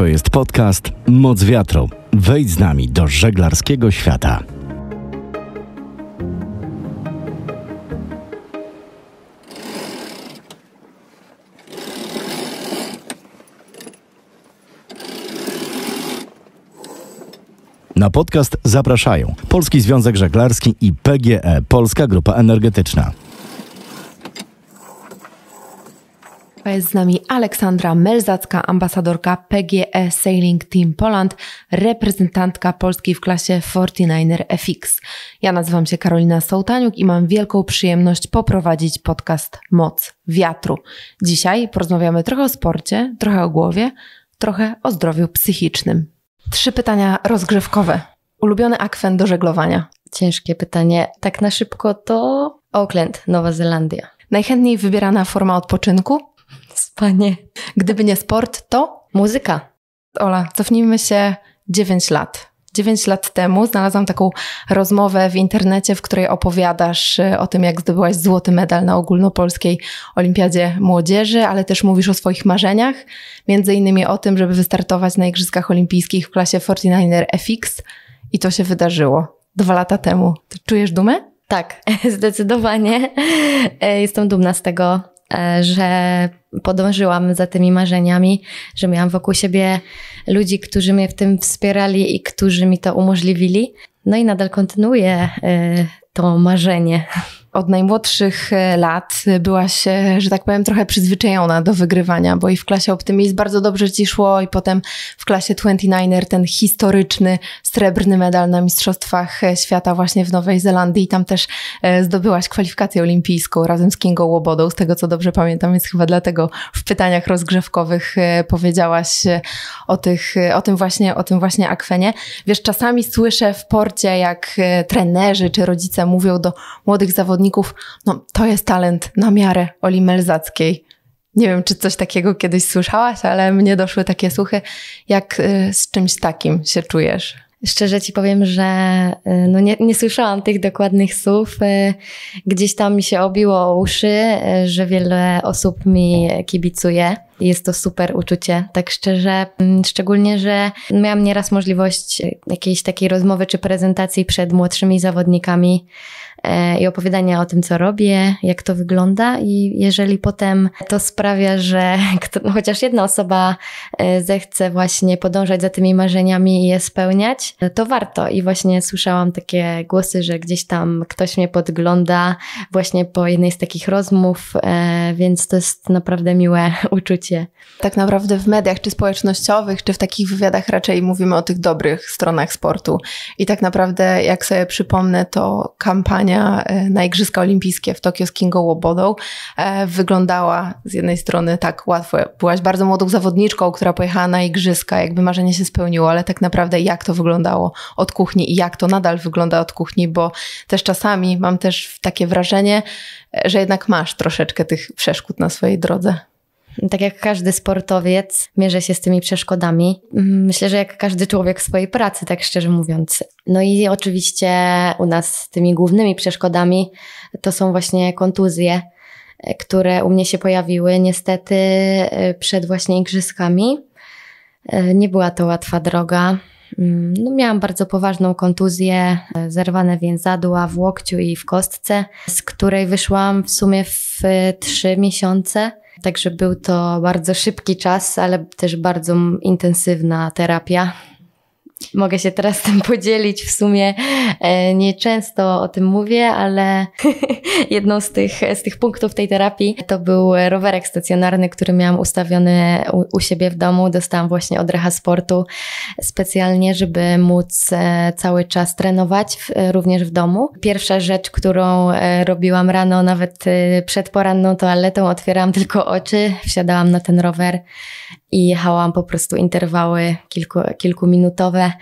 To jest podcast Moc Wiatru. Wejdź z nami do żeglarskiego świata. Na podcast zapraszają Polski Związek Żeglarski i PGE Polska Grupa Energetyczna. jest z nami Aleksandra Melzacka, ambasadorka PGE Sailing Team Poland, reprezentantka Polski w klasie 49er FX. Ja nazywam się Karolina Sołtaniuk i mam wielką przyjemność poprowadzić podcast Moc Wiatru. Dzisiaj porozmawiamy trochę o sporcie, trochę o głowie, trochę o zdrowiu psychicznym. Trzy pytania rozgrzewkowe. Ulubiony akwen do żeglowania? Ciężkie pytanie. Tak na szybko to Auckland, Nowa Zelandia. Najchętniej wybierana forma odpoczynku? Panie. Gdyby nie sport, to muzyka. Ola, cofnijmy się 9 lat. 9 lat temu znalazłam taką rozmowę w internecie, w której opowiadasz y, o tym, jak zdobyłaś złoty medal na ogólnopolskiej olimpiadzie młodzieży, ale też mówisz o swoich marzeniach, między innymi o tym, żeby wystartować na Igrzyskach Olimpijskich w klasie 49er FX i to się wydarzyło dwa lata temu. Ty czujesz dumę? Tak, zdecydowanie. E, jestem dumna z tego, e, że podążyłam za tymi marzeniami, że miałam wokół siebie ludzi, którzy mnie w tym wspierali i którzy mi to umożliwili. No i nadal kontynuuję y, to marzenie od najmłodszych e, lat byłaś, że tak powiem, trochę przyzwyczajona do wygrywania, bo i w klasie Optymizm bardzo dobrze ci szło i potem w klasie 29er ten historyczny srebrny medal na Mistrzostwach e, Świata właśnie w Nowej Zelandii i tam też e, zdobyłaś kwalifikację olimpijską razem z Kingą Łobodą, z tego co dobrze pamiętam, więc chyba dlatego w pytaniach rozgrzewkowych powiedziałaś o, tych, o, tym, właśnie, o tym właśnie akwenie. Wiesz, czasami słyszę w porcie, jak trenerzy czy rodzice mówią do młodych zawodników, zawodników, no to jest talent na miarę Oli Melzackiej. Nie wiem, czy coś takiego kiedyś słyszałaś, ale mnie doszły takie słuchy. Jak y, z czymś takim się czujesz? Szczerze ci powiem, że y, no nie, nie słyszałam tych dokładnych słów. Y, gdzieś tam mi się obiło o uszy, że wiele osób mi kibicuje. Jest to super uczucie, tak szczerze. Mm, szczególnie, że miałam nieraz możliwość jakiejś takiej rozmowy czy prezentacji przed młodszymi zawodnikami E, i opowiadania o tym, co robię, jak to wygląda. I jeżeli potem to sprawia, że no chociaż jedna osoba e, zechce właśnie podążać za tymi marzeniami i je spełniać, to warto. I właśnie słyszałam takie głosy, że gdzieś tam ktoś mnie podgląda właśnie po jednej z takich rozmów, e, więc to jest naprawdę miłe uczucie. Tak naprawdę w mediach, czy społecznościowych, czy w takich wywiadach raczej mówimy o tych dobrych stronach sportu. I tak naprawdę, jak sobie przypomnę, to kampania, przygotowania e, na Igrzyska Olimpijskie w Tokio z Kingą Łobodą e, wyglądała z jednej strony tak łatwo. Byłaś bardzo młodą zawodniczką, która pojechała na Igrzyska, jakby marzenie się spełniło, ale tak naprawdę jak to wyglądało od kuchni i jak to nadal wygląda od kuchni, bo też czasami mam też takie wrażenie, e, że jednak masz troszeczkę tych przeszkód na swojej drodze. Tak jak każdy sportowiec, mierzę się z tymi przeszkodami. Mm, myślę, że jak każdy człowiek w swojej pracy, tak szczerze mówiąc. No i oczywiście u nas tymi głównymi przeszkodami to są właśnie kontuzje, e, które u mnie się pojawiły niestety e, przed właśnie igrzyskami. E, nie była to łatwa droga. Mm, no, miałam bardzo poważną kontuzję, zerwane więzadła w łokciu i w kostce, z której wyszłam w sumie w trzy miesiące. Także był to bardzo szybki czas, ale też bardzo intensywna terapia. Mogę się teraz tym podzielić. W sumie e, nieczęsto o tym mówię, ale jedną z tych, z tych punktów tej terapii to był rowerek stacjonarny, który miałam ustawiony u, u siebie w domu. Dostałam właśnie od Reha Sportu specjalnie, żeby móc e, cały czas trenować w, również w domu. Pierwsza rzecz, którą e, robiłam rano, nawet przed poranną toaletą, otwierałam tylko oczy, wsiadałam na ten rower i jechałam po prostu interwały kilku, kilkuminutowe,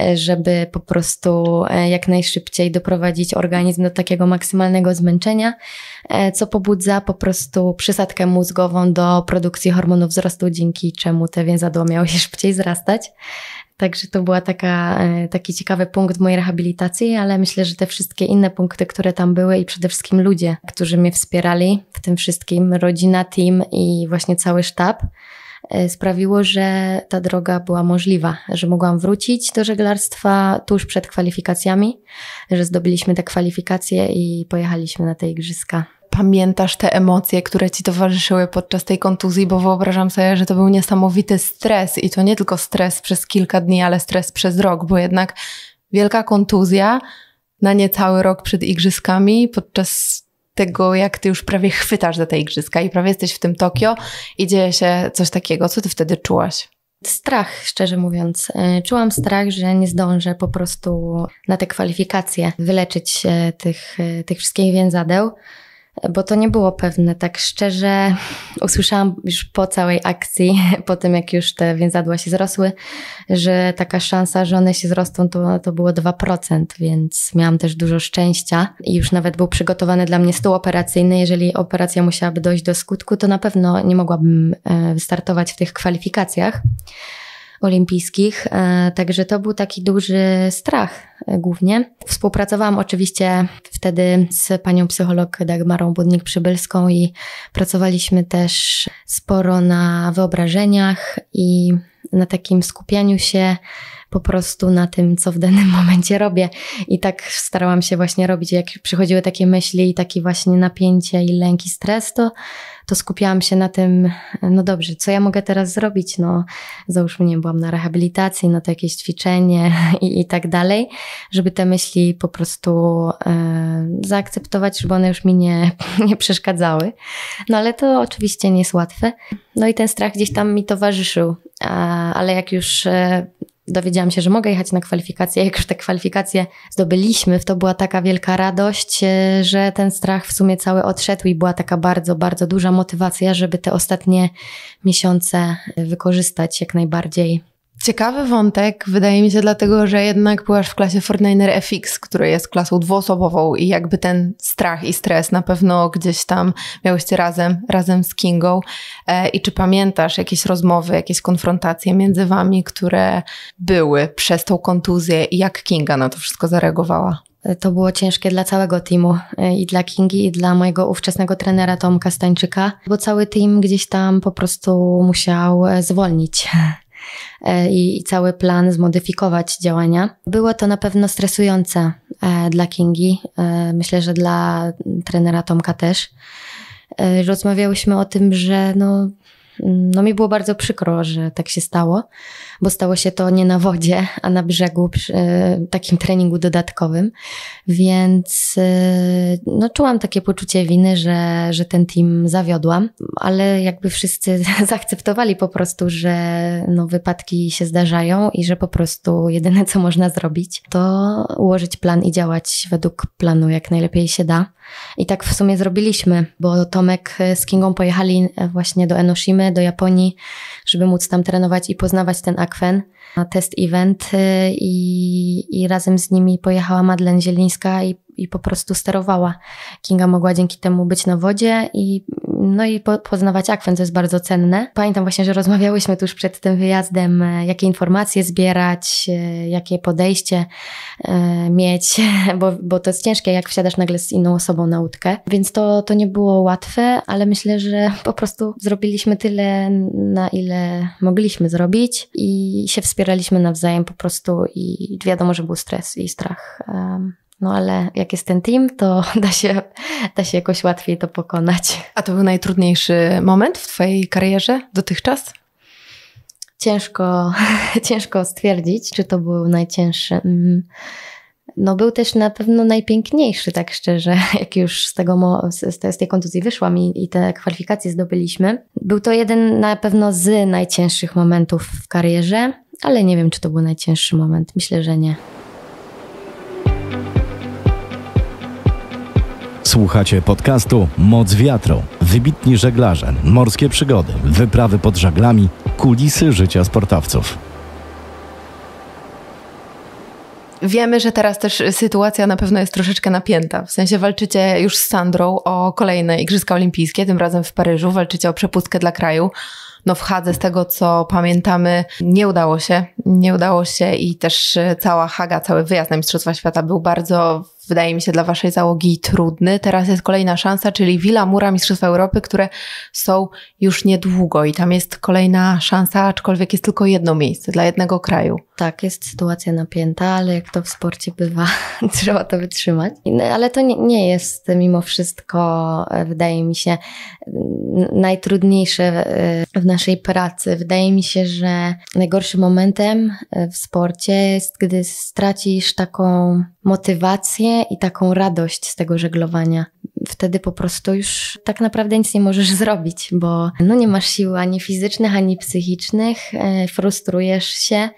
e, żeby po prostu e, jak najszybciej doprowadzić organizm do takiego maksymalnego zmęczenia, e, co pobudza po prostu przysadkę mózgową do produkcji hormonów wzrostu, dzięki czemu te więzadła miały się szybciej zrastać. Także to była taka, taki ciekawy punkt mojej rehabilitacji, ale myślę, że te wszystkie inne punkty, które tam były i przede wszystkim ludzie, którzy mnie wspierali w tym wszystkim, rodzina, team i właśnie cały sztab, E, sprawiło, że ta droga była możliwa, że mogłam wrócić do żeglarstwa tuż przed kwalifikacjami, że zdobyliśmy te kwalifikacje i pojechaliśmy na te igrzyska pamiętasz te emocje, które ci towarzyszyły podczas tej kontuzji, bo wyobrażam sobie, że to był niesamowity stres i to nie tylko stres przez kilka dni, ale stres przez rok, bo jednak wielka kontuzja na niecały rok przed igrzyskami, podczas tego, jak ty już prawie chwytasz za te igrzyska i prawie jesteś w tym Tokio i dzieje się coś takiego. Co ty wtedy czułaś? Strach, szczerze mówiąc. E, czułam strach, że nie zdążę po prostu na te kwalifikacje wyleczyć e, tych, e, tych wszystkich więzadeł bo to nie było pewne. Tak szczerze usłyszałam już po całej akcji, po tym jak już te więzadła się zrosły, że taka szansa, że one się zrostą, to, to było 2%, więc miałam też dużo szczęścia i już nawet był przygotowany dla mnie stół operacyjny. Jeżeli operacja musiałaby dojść do skutku, to na pewno nie mogłabym wystartować e, w tych kwalifikacjach olimpijskich, e, także to był taki duży strach e, głównie. Współpracowałam oczywiście wtedy z panią psycholog Dagmarą Budnik-Przybylską i pracowaliśmy też sporo na wyobrażeniach i na takim skupianiu się po prostu na tym, co w danym momencie robię. I tak starałam się właśnie robić, jak przychodziły takie myśli i takie właśnie napięcie i lęk i stres, to to skupiałam się na tym, no dobrze, co ja mogę teraz zrobić? No, załóżmy, nie byłam na rehabilitacji, no to jakieś ćwiczenie i, i tak dalej, żeby te myśli po prostu e, zaakceptować, żeby one już mi nie, nie przeszkadzały. No ale to oczywiście nie jest łatwe. No i ten strach gdzieś tam mi towarzyszył, ale jak już e, dowiedziałam się, że mogę jechać na kwalifikacje. Jak już te kwalifikacje zdobyliśmy, to była taka wielka radość, e, że ten strach w sumie cały odszedł i była taka bardzo, bardzo duża motywacja, żeby te ostatnie miesiące e, wykorzystać jak najbardziej Ciekawy wątek, wydaje mi się, dlatego, że jednak byłaś w klasie 49 FX, która jest klasą dwuosobową i jakby ten strach i stres na pewno gdzieś tam miałyście razem, razem z Kingą. E, I czy pamiętasz jakieś rozmowy, jakieś konfrontacje między wami, które były przez tą kontuzję i jak Kinga na to wszystko zareagowała? E, to było ciężkie dla całego teamu e, i dla Kingi, i dla mojego ówczesnego trenera Tomka Stańczyka, bo cały team gdzieś tam po prostu musiał zwolnić E, i, i cały plan zmodyfikować działania. Było to na pewno stresujące e, dla Kingi, e, myślę, że dla trenera Tomka też. Rozmawiałyśmy o tym, że no, no mi było bardzo przykro, że tak się stało, bo stało się to nie na wodzie, a na brzegu przy e, takim treningu dodatkowym, więc e, no czułam takie poczucie winy, że, że ten team zawiodłam, ale jakby wszyscy zaakceptowali po prostu, że no wypadki się zdarzają i że po prostu jedyne co można zrobić to ułożyć plan i działać według planu jak najlepiej się da. I tak w sumie zrobiliśmy, bo Tomek e, z Kingą pojechali e, właśnie do Enoshimy, do Japonii, żeby móc tam trenować i poznawać ten akwen na test event e, i, i razem z nimi pojechała Madlen Zielińska i, i po prostu sterowała. Kinga mogła dzięki temu być na wodzie i, no i po, poznawać akwen, co jest bardzo cenne. Pamiętam właśnie, że rozmawiałyśmy tuż przed tym wyjazdem, e, jakie informacje zbierać, e, jakie podejście e, mieć, bo, bo to jest ciężkie, jak wsiadasz nagle z inną osobą na łódkę. Więc to, to nie było łatwe, ale myślę, że po prostu zrobiliśmy tyle, na ile mogliśmy zrobić i się wspieraliśmy nawzajem po prostu i wiadomo, że był stres i strach. No ale jak jest ten team, to da się, da się jakoś łatwiej to pokonać. A to był najtrudniejszy moment w Twojej karierze dotychczas? Ciężko, ciężko stwierdzić, czy to był najcięższy. Mm, no był też na pewno najpiękniejszy, tak szczerze, jak już z, tego, z, tej kontuzji wyszłam i, i te kwalifikacje zdobyliśmy. Był to jeden na pewno z najcięższych momentów w karierze, ale nie wiem, czy to był najcięższy moment. Myślę, że nie. Słuchacie podcastu Moc wiatru. Wybitni żeglarze, morskie przygody, wyprawy pod żaglami, kulisy życia sportowców. Wiemy, że teraz też sytuacja na pewno jest troszeczkę napięta. W sensie walczycie już z Sandrą o kolejne Igrzyska Olimpijskie, tym razem w Paryżu. Walczycie o przepustkę dla kraju. No w Hadze, z tego co pamiętamy, nie udało się. Nie udało się i też e, cała Haga, cały wyjazd na Mistrzostwa Świata był bardzo wydaje mi się, dla waszej załogi trudny. Teraz jest kolejna szansa, czyli Villa Mura Mistrzostwa Europy, które są już niedługo i tam jest kolejna szansa, aczkolwiek jest tylko jedno miejsce dla jednego kraju. Tak, jest sytuacja napięta, ale jak to w sporcie bywa, trzeba to wytrzymać. No, ale to nie, nie, jest mimo wszystko, e, wydaje mi się, najtrudniejsze e, w naszej pracy. Wydaje mi się, że najgorszym momentem e, w sporcie jest, gdy stracisz taką motywację i taką radość z tego żeglowania. Wtedy po prostu już tak naprawdę nic nie możesz zrobić, bo no nie masz sił ani fizycznych, ani psychicznych, frustrujesz się,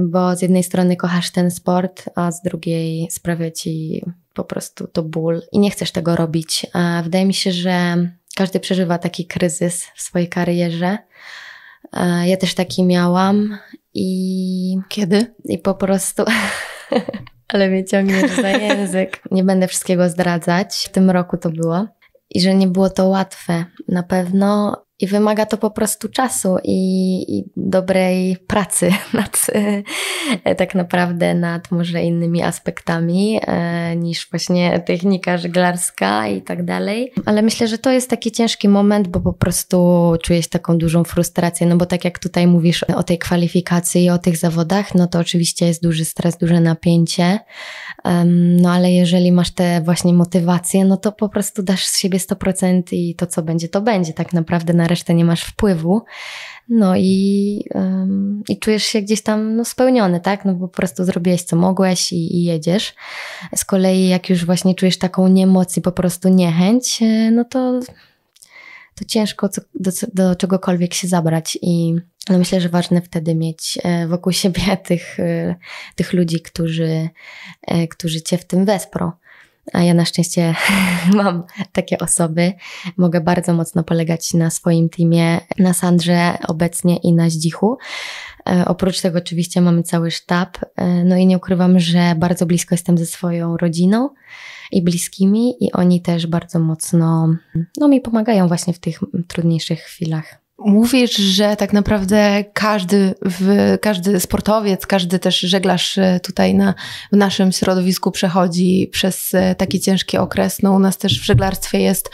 bo z jednej strony kochasz ten sport, a z drugiej sprawia ci po prostu to ból i nie chcesz tego robić. Wydaje mi się, że każdy przeżywa taki kryzys w swojej karierze. Ja też taki miałam i. Kiedy? I po prostu. Ale mnie ciągniesz za język. Nie będę wszystkiego zdradzać. W tym roku to było. I że nie było to łatwe. Na pewno i wymaga to po prostu czasu i, i dobrej pracy nad, e, tak naprawdę nad może innymi aspektami e, niż właśnie technika żeglarska i tak dalej. Ale myślę, że to jest taki ciężki moment, bo po prostu czujesz taką dużą frustrację, no bo tak jak tutaj mówisz o tej kwalifikacji i o tych zawodach, no to oczywiście jest duży stres, duże napięcie. No ale jeżeli masz te właśnie motywacje, no to po prostu dasz z siebie 100% i to co będzie, to będzie. Tak naprawdę na resztę nie masz wpływu. No i, um, i czujesz się gdzieś tam no, spełniony, tak? No po prostu zrobiłeś co mogłeś i, i, jedziesz. Z kolei jak już właśnie czujesz taką niemoc i po prostu niechęć, e, no to to ciężko co, do, do czegokolwiek się zabrać i ale myślę, że ważne wtedy mieć e, wokół siebie tych, e, tych ludzi, którzy, e, którzy cię w tym wesprą. A ja na szczęście mam takie osoby. Mogę bardzo mocno polegać na swoim teamie, na Sandrze obecnie i na Zdzichu. E, oprócz tego oczywiście mamy cały sztab, e, no i nie ukrywam, że bardzo blisko jestem ze swoją rodziną i bliskimi i oni też bardzo mocno no, mi pomagają właśnie w tych trudniejszych chwilach. Mówisz, że tak naprawdę każdy, w, każdy sportowiec, każdy też żeglarz e, tutaj na, w naszym środowisku przechodzi przez e, taki ciężki okres. No u nas też w żeglarstwie jest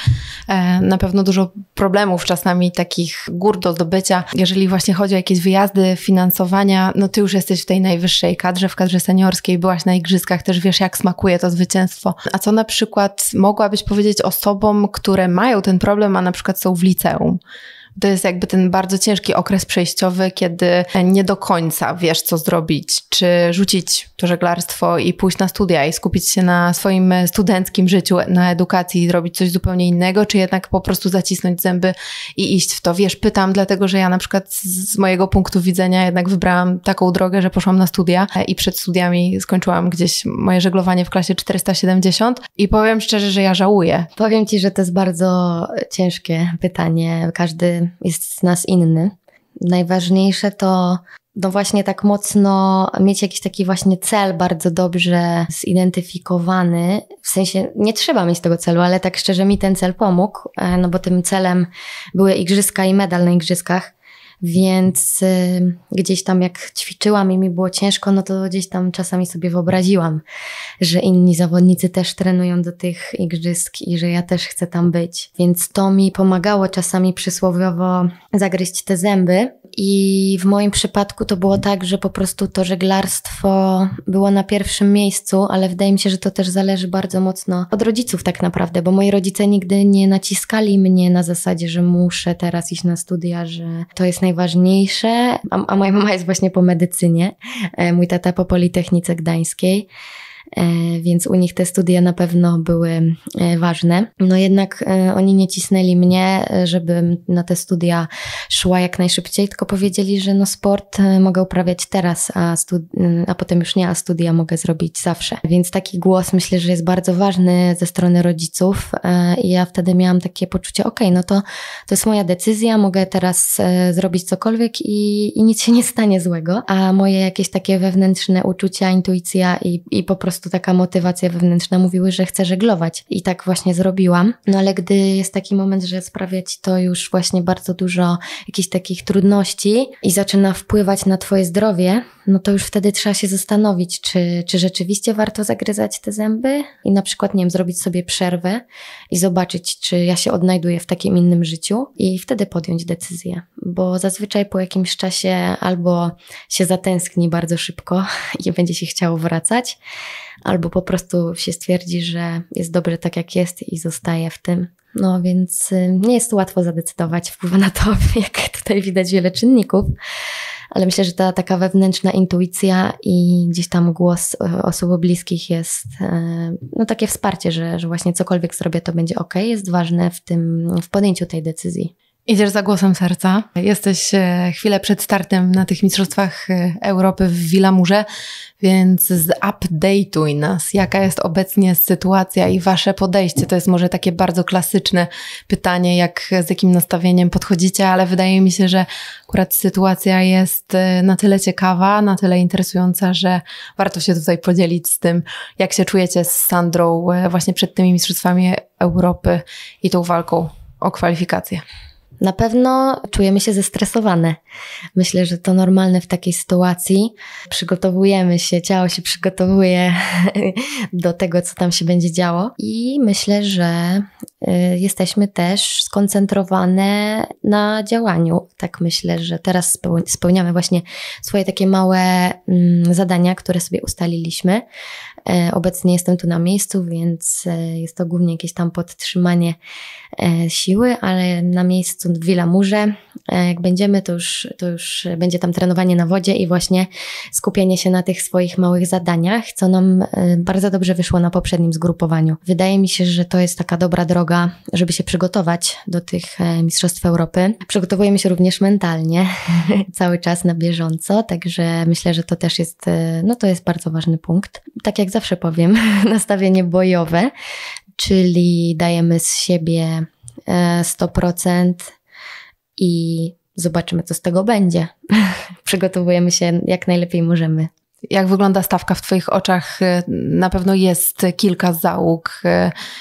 e, na pewno dużo problemów czasami takich gór do zdobycia. Jeżeli właśnie chodzi o jakieś wyjazdy, finansowania, no ty już jesteś w tej najwyższej kadrze, w kadrze seniorskiej, byłaś na igrzyskach, też wiesz jak smakuje to zwycięstwo. A co na przykład mogłabyś powiedzieć osobom, które mają ten problem, a na przykład są w liceum? to jest jakby ten bardzo ciężki okres przejściowy, kiedy nie do końca wiesz, co zrobić. Czy rzucić to żeglarstwo i pójść na studia i skupić się na swoim studenckim życiu, na edukacji i zrobić coś zupełnie innego, czy jednak po prostu zacisnąć zęby i iść w to. Wiesz, pytam, dlatego że ja na przykład z mojego punktu widzenia jednak wybrałam taką drogę, że poszłam na studia i przed studiami skończyłam gdzieś moje żeglowanie w klasie 470 i powiem szczerze, że ja żałuję. Powiem Ci, że to jest bardzo ciężkie pytanie. Każdy jest z nas inny. Najważniejsze to no właśnie tak mocno mieć jakiś taki właśnie cel bardzo dobrze zidentyfikowany. W sensie nie trzeba mieć tego celu, ale tak szczerze mi ten cel pomógł, e, no bo tym celem były igrzyska i medal na igrzyskach. Więc y, gdzieś tam jak ćwiczyłam i mi było ciężko, no to gdzieś tam czasami sobie wyobraziłam, że inni zawodnicy też trenują do tych igrzysk i że ja też chcę tam być. Więc to mi pomagało czasami przysłowiowo zagryźć te zęby. I w moim przypadku to było tak, że po prostu to żeglarstwo było na pierwszym miejscu, ale wydaje mi się, że to też zależy bardzo mocno od rodziców, tak naprawdę, bo moi rodzice nigdy nie naciskali mnie na zasadzie, że muszę teraz iść na studia, że to jest naj najważniejsze, a, a moja mama jest właśnie po medycynie, e, mój tata po Politechnice Gdańskiej. E, więc u nich te studia na pewno były e, ważne. No jednak e, oni nie cisnęli mnie, żebym na te studia szła jak najszybciej, tylko powiedzieli, że no sport mogę uprawiać teraz, a, a potem już nie, a studia mogę zrobić zawsze. Więc taki głos myślę, że jest bardzo ważny ze strony rodziców i ja wtedy miałam takie poczucie, ok, no to to jest moja decyzja, mogę teraz zrobić cokolwiek i, i nic się nie stanie złego, a moje jakieś takie wewnętrzne uczucia, intuicja i, i po prostu prostu taka motywacja wewnętrzna mówiły, że chcę żeglować. I tak właśnie zrobiłam. No ale gdy jest taki moment, że sprawia ci to już właśnie bardzo dużo jakichś takich trudności i zaczyna wpływać na twoje zdrowie, no to już wtedy trzeba się zastanowić, czy, czy rzeczywiście warto zagryzać te zęby i na przykład, nie wiem, zrobić sobie przerwę i zobaczyć, czy ja się odnajduję w takim innym życiu i wtedy podjąć decyzję, bo zazwyczaj po jakimś czasie albo się zatęskni bardzo szybko i będzie się chciało wracać, albo po prostu się stwierdzi, że jest dobrze tak jak jest i zostaje w tym. No więc y, nie jest łatwo zadecydować, wpływa na to, jak tutaj widać wiele czynników, ale myślę, że ta taka wewnętrzna intuicja i gdzieś tam głos y, osób bliskich jest, y, no takie wsparcie, że, że właśnie cokolwiek zrobię, to będzie ok, jest ważne w tym, w podjęciu tej decyzji. Idziesz za głosem serca. Jesteś e, chwilę przed startem na tych Mistrzostwach e, Europy w Wilamurze, więc zupdate'uj nas. Jaka jest obecnie sytuacja i wasze podejście? To jest może takie bardzo klasyczne pytanie, jak z jakim nastawieniem podchodzicie, ale wydaje mi się, że akurat sytuacja jest e, na tyle ciekawa, na tyle interesująca, że warto się tutaj podzielić z tym, jak się czujecie z Sandrą właśnie przed tymi Mistrzostwami Europy i tą walką o kwalifikacje. Na pewno czujemy się zestresowane. Myślę, że to normalne w takiej sytuacji. Przygotowujemy się, ciało się przygotowuje do tego, co tam się będzie działo. I myślę, że y, jesteśmy też skoncentrowane na działaniu. Tak myślę, że teraz spełniamy właśnie swoje takie małe mm, zadania, które sobie ustaliliśmy. E, obecnie jestem tu na miejscu, więc e, jest to głównie jakieś tam podtrzymanie e, siły, ale na miejscu w Wilamurze E, jak będziemy, to już, to już będzie tam trenowanie na wodzie i właśnie skupienie się na tych swoich małych zadaniach, co nam e, bardzo dobrze wyszło na poprzednim zgrupowaniu. Wydaje mi się, że to jest taka dobra droga, żeby się przygotować do tych e, Mistrzostw Europy. Przygotowujemy się również mentalnie, cały czas na bieżąco, także myślę, że to też jest, no to jest bardzo ważny punkt. Tak jak zawsze powiem, nastawienie bojowe, czyli dajemy z siebie 100%, i zobaczymy, co z tego będzie. Przygotowujemy się jak najlepiej możemy. Jak wygląda stawka w Twoich oczach? Na pewno jest kilka załóg,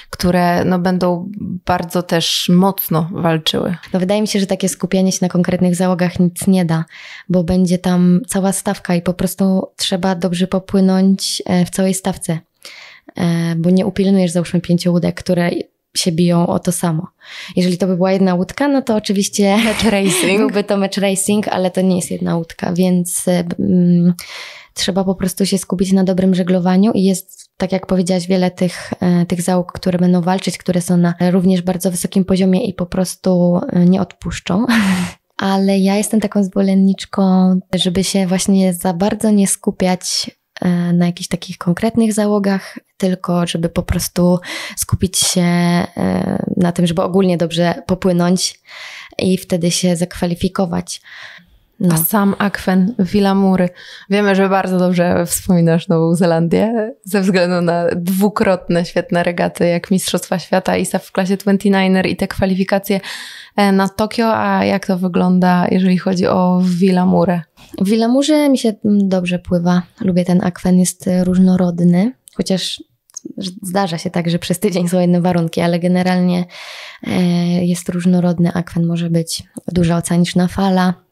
które no, będą bardzo też mocno walczyły. No, wydaje mi się, że takie skupianie się na konkretnych załogach nic nie da, bo będzie tam cała stawka i po prostu trzeba dobrze popłynąć e, w całej stawce. E, bo nie upilnujesz załóżmy pięciu łódek, które się biją o to samo. Jeżeli to by była jedna łódka, no to oczywiście match racing. byłby to match racing, ale to nie jest jedna łódka, więc mm, trzeba po prostu się skupić na dobrym żeglowaniu i jest, tak jak powiedziałaś, wiele tych, e, tych załóg, które będą walczyć, które są na również bardzo wysokim poziomie i po prostu e, nie odpuszczą. Ale ja jestem taką zwolenniczką, żeby się właśnie za bardzo nie skupiać E, na jakichś takich konkretnych załogach, tylko żeby po prostu skupić się e, na tym, żeby ogólnie dobrze popłynąć i wtedy się zakwalifikować. No. A sam akwen, Villamury. Wiemy, że bardzo dobrze wspominasz Nową Zelandię ze względu na dwukrotne świetne regaty, jak Mistrzostwa Świata, ISA w klasie 29er i te kwalifikacje e, na Tokio. A jak to wygląda, jeżeli chodzi o Wilamurę? W Villamurze mi się mm, dobrze pływa. Lubię ten akwen, jest e, różnorodny, chociaż zdarza się tak, że przez tydzień są jedne warunki, ale generalnie e, jest różnorodny akwen, może być duża oceaniczna fala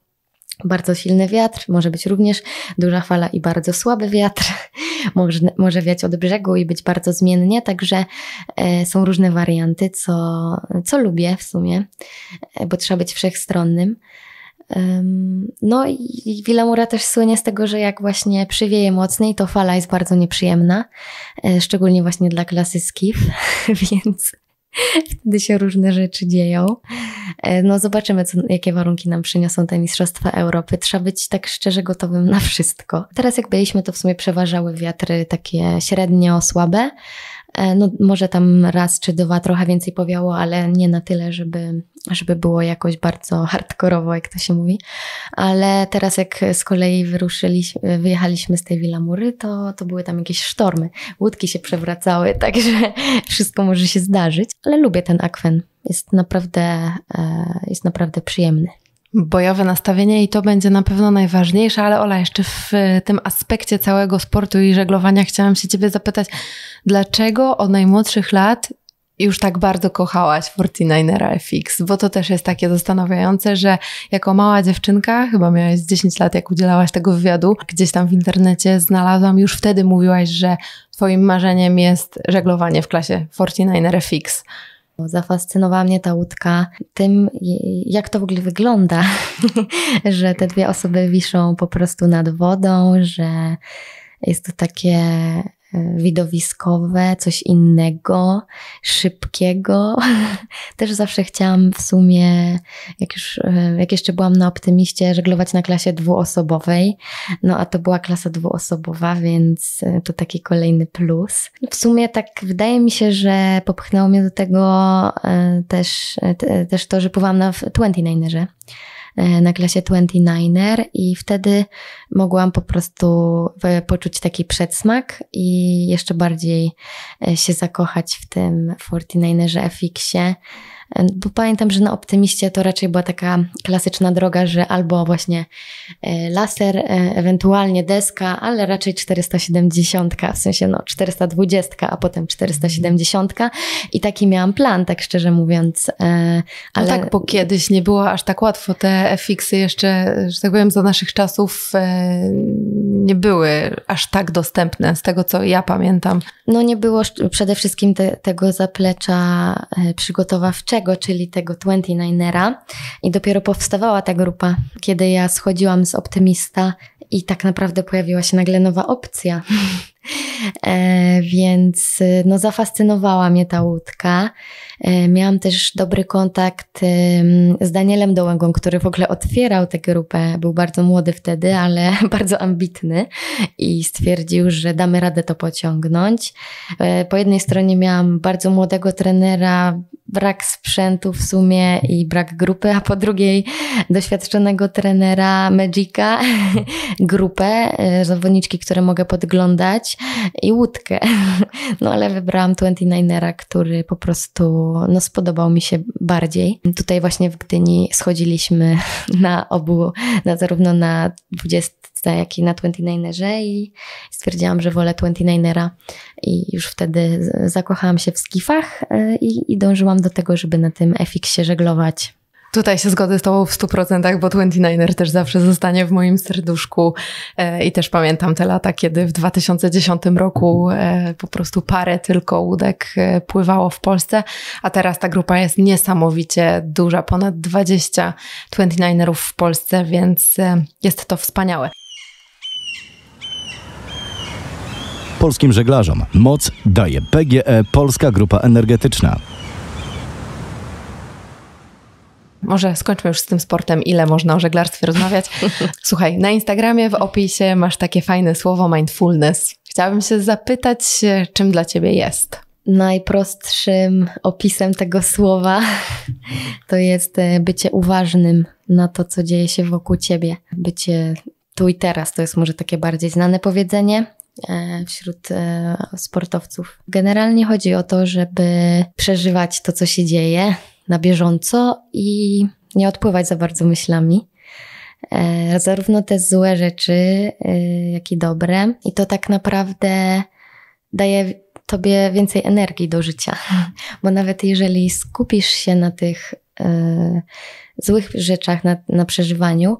bardzo silny wiatr, może być również duża fala i bardzo słaby wiatr, może, może wiać od brzegu i być bardzo zmiennie, także e, są różne warianty, co, co lubię w sumie, e, bo trzeba być wszechstronnym. No i Wilamura też słynie z tego, że jak właśnie przywieje mocniej, to fala jest bardzo nieprzyjemna, e, szczególnie właśnie dla klasy skiff, więc Wtedy się różne rzeczy dzieją. E, no zobaczymy, co, jakie warunki nam przyniosą te Mistrzostwa Europy. Trzeba być tak szczerze gotowym na wszystko. Teraz jak byliśmy, to w sumie przeważały wiatry takie średnio słabe, E, no, może tam raz czy dwa trochę więcej powiało, ale nie na tyle, żeby, żeby było jakoś bardzo hardkorowo, jak to się mówi. Ale teraz, jak z kolei wyruszyliśmy, wyjechaliśmy z tej Wilamury, to, to były tam jakieś sztormy. Łódki się przewracały, także wszystko może się zdarzyć. Ale lubię ten akwen. Jest naprawdę, e, jest naprawdę przyjemny bojowe nastawienie i to będzie na pewno najważniejsze, ale Ola, jeszcze w e, tym aspekcie całego sportu i żeglowania chciałam się Ciebie zapytać, dlaczego od najmłodszych lat już tak bardzo kochałaś 49era FX, bo to też jest takie zastanawiające, że jako mała dziewczynka, chyba miałaś 10 lat, jak udzielałaś tego wywiadu, gdzieś tam w internecie znalazłam, już wtedy mówiłaś, że Twoim marzeniem jest żeglowanie w klasie 49er FX. Zafascynowała mnie ta łódka tym, jak to w ogóle wygląda, że te dwie osoby wiszą po prostu nad wodą, że jest to takie E, widowiskowe, coś innego, szybkiego. Też zawsze chciałam w sumie, jak już, e, jak jeszcze byłam na optymiście, żeglować na klasie dwuosobowej. No a to była klasa dwuosobowa, więc e, to taki kolejny plus. W sumie tak wydaje mi się, że popchnęło mnie do tego też, też to, że pływałam na 29erze. E, na klasie 29er i wtedy mogłam po prostu poczuć taki przedsmak i jeszcze bardziej e, się zakochać w tym 49erze FX-ie bo pamiętam, że na optymiście to raczej była taka klasyczna droga, że albo właśnie e, laser, e, ewentualnie deska, ale raczej 470, w sensie no 420, a potem 470 i taki miałam plan, tak szczerze mówiąc. E, no ale... No tak, bo kiedyś nie było aż tak łatwo. Te fixy jeszcze, że tak powiem, za naszych czasów nie były aż tak dostępne, z tego co ja pamiętam. No nie było przede wszystkim te, tego zaplecza przygotowawczego, pierwszego, czyli tego 29era i dopiero powstawała ta grupa, kiedy ja schodziłam z Optymista i tak naprawdę pojawiła się nagle nowa opcja. E, więc e, no, zafascynowała mnie ta łódka. E, miałam też dobry kontakt z Danielem Dołęgą, który w ogóle otwierał tę grupę. Był bardzo młody wtedy, ale bardzo ambitny i stwierdził, że damy radę to pociągnąć. Po jednej stronie miałam bardzo młodego trenera, brak sprzętu w sumie i brak grupy, a po drugiej doświadczonego trenera Magica, grupę zawodniczki, które mogę podglądać i łódkę. No ale wybrałam 29era, który po prostu no, spodobał mi się bardziej. Tutaj właśnie w Gdyni schodziliśmy na obu, na zarówno na 20 jak i na 29erze i stwierdziłam, że wolę 29era i już wtedy zakochałam się w skifach e, i, i dążyłam do tego, żeby na tym fx się żeglować. Tutaj się zgodzę z Tobą w 100%, bo 29er też zawsze zostanie w moim serduszku e, i też pamiętam te lata, kiedy w 2010 roku e, po prostu parę tylko łódek e, pływało w Polsce, a teraz ta grupa jest niesamowicie duża, ponad 20 29erów w Polsce, więc jest to wspaniałe. Polskim żeglarzom moc daje PGE Polska Grupa Energetyczna może skończmy już z tym sportem, ile można o żeglarstwie rozmawiać. Słuchaj, na Instagramie w opisie masz takie fajne słowo mindfulness. Chciałabym się zapytać, e, czym dla ciebie jest? Najprostszym opisem tego słowa to jest e, bycie uważnym na to, co dzieje się wokół ciebie. Bycie tu i teraz to jest może takie bardziej znane powiedzenie, e, wśród sportowców. Generalnie chodzi o to, żeby przeżywać to, co się dzieje, na bieżąco i nie odpływać za bardzo myślami. E, zarówno te złe rzeczy, e, jak i dobre. I to tak naprawdę daje tobie więcej energii do życia. Bo nawet jeżeli skupisz się na tych e, złych rzeczach, na, na przeżywaniu,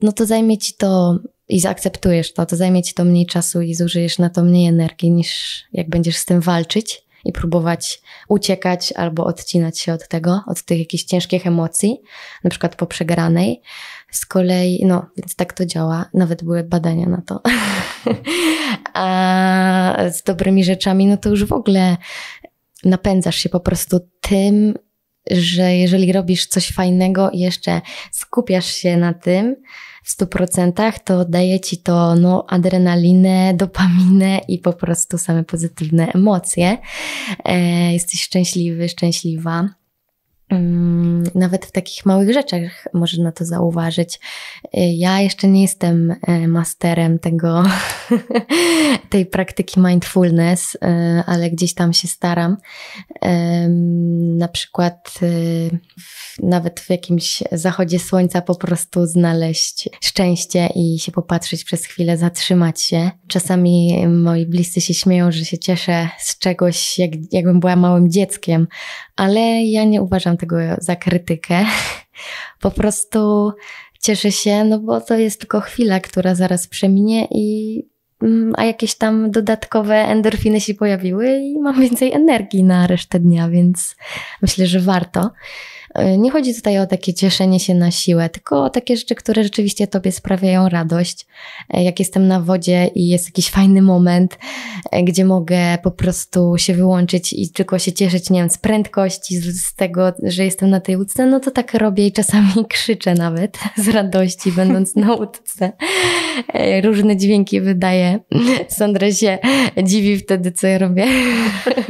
no to zajmie ci to i zaakceptujesz to, to zajmie ci to mniej czasu i zużyjesz na to mniej energii niż jak będziesz z tym walczyć i próbować uciekać albo odcinać się od tego, od tych jakichś ciężkich emocji, na przykład po przegranej. Z kolei, no, więc tak to działa. Nawet były badania na to. A z dobrymi rzeczami, no to już w ogóle napędzasz się po prostu tym, że jeżeli robisz coś fajnego i jeszcze skupiasz się na tym, 100%, to daje ci to no, adrenalinę, dopaminę i po prostu same pozytywne emocje. E, jesteś szczęśliwy, szczęśliwa. Mm, nawet w takich małych rzeczach można to zauważyć. Y, ja jeszcze nie jestem y, masterem tego, tej praktyki mindfulness, y, ale gdzieś tam się staram. Na przykład, nawet w jakimś zachodzie słońca po prostu znaleźć szczęście i się popatrzeć przez chwilę, zatrzymać się. Czasami moi bliscy się śmieją, że się cieszę z czegoś, jak, jakbym była małym dzieckiem, ale ja nie uważam tego za krytykę. Po prostu cieszę się, no bo to jest tylko chwila, która zaraz przeminie i mm, a jakieś tam dodatkowe endorfiny się pojawiły i mam więcej energii na resztę dnia, więc myślę, że warto. E, nie chodzi tutaj o takie cieszenie się na siłę, tylko o takie rzeczy, które rzeczywiście tobie sprawiają radość. E, jak jestem na wodzie i jest jakiś fajny moment, e, gdzie mogę po prostu się wyłączyć i tylko się cieszyć, nie wiem, z prędkości, z tego, że jestem na tej łódce, no to tak robię i czasami krzyczę nawet z radości, będąc na łódce. Różne dźwięki wydaje. Sandra się dziwi wtedy, co ja robię.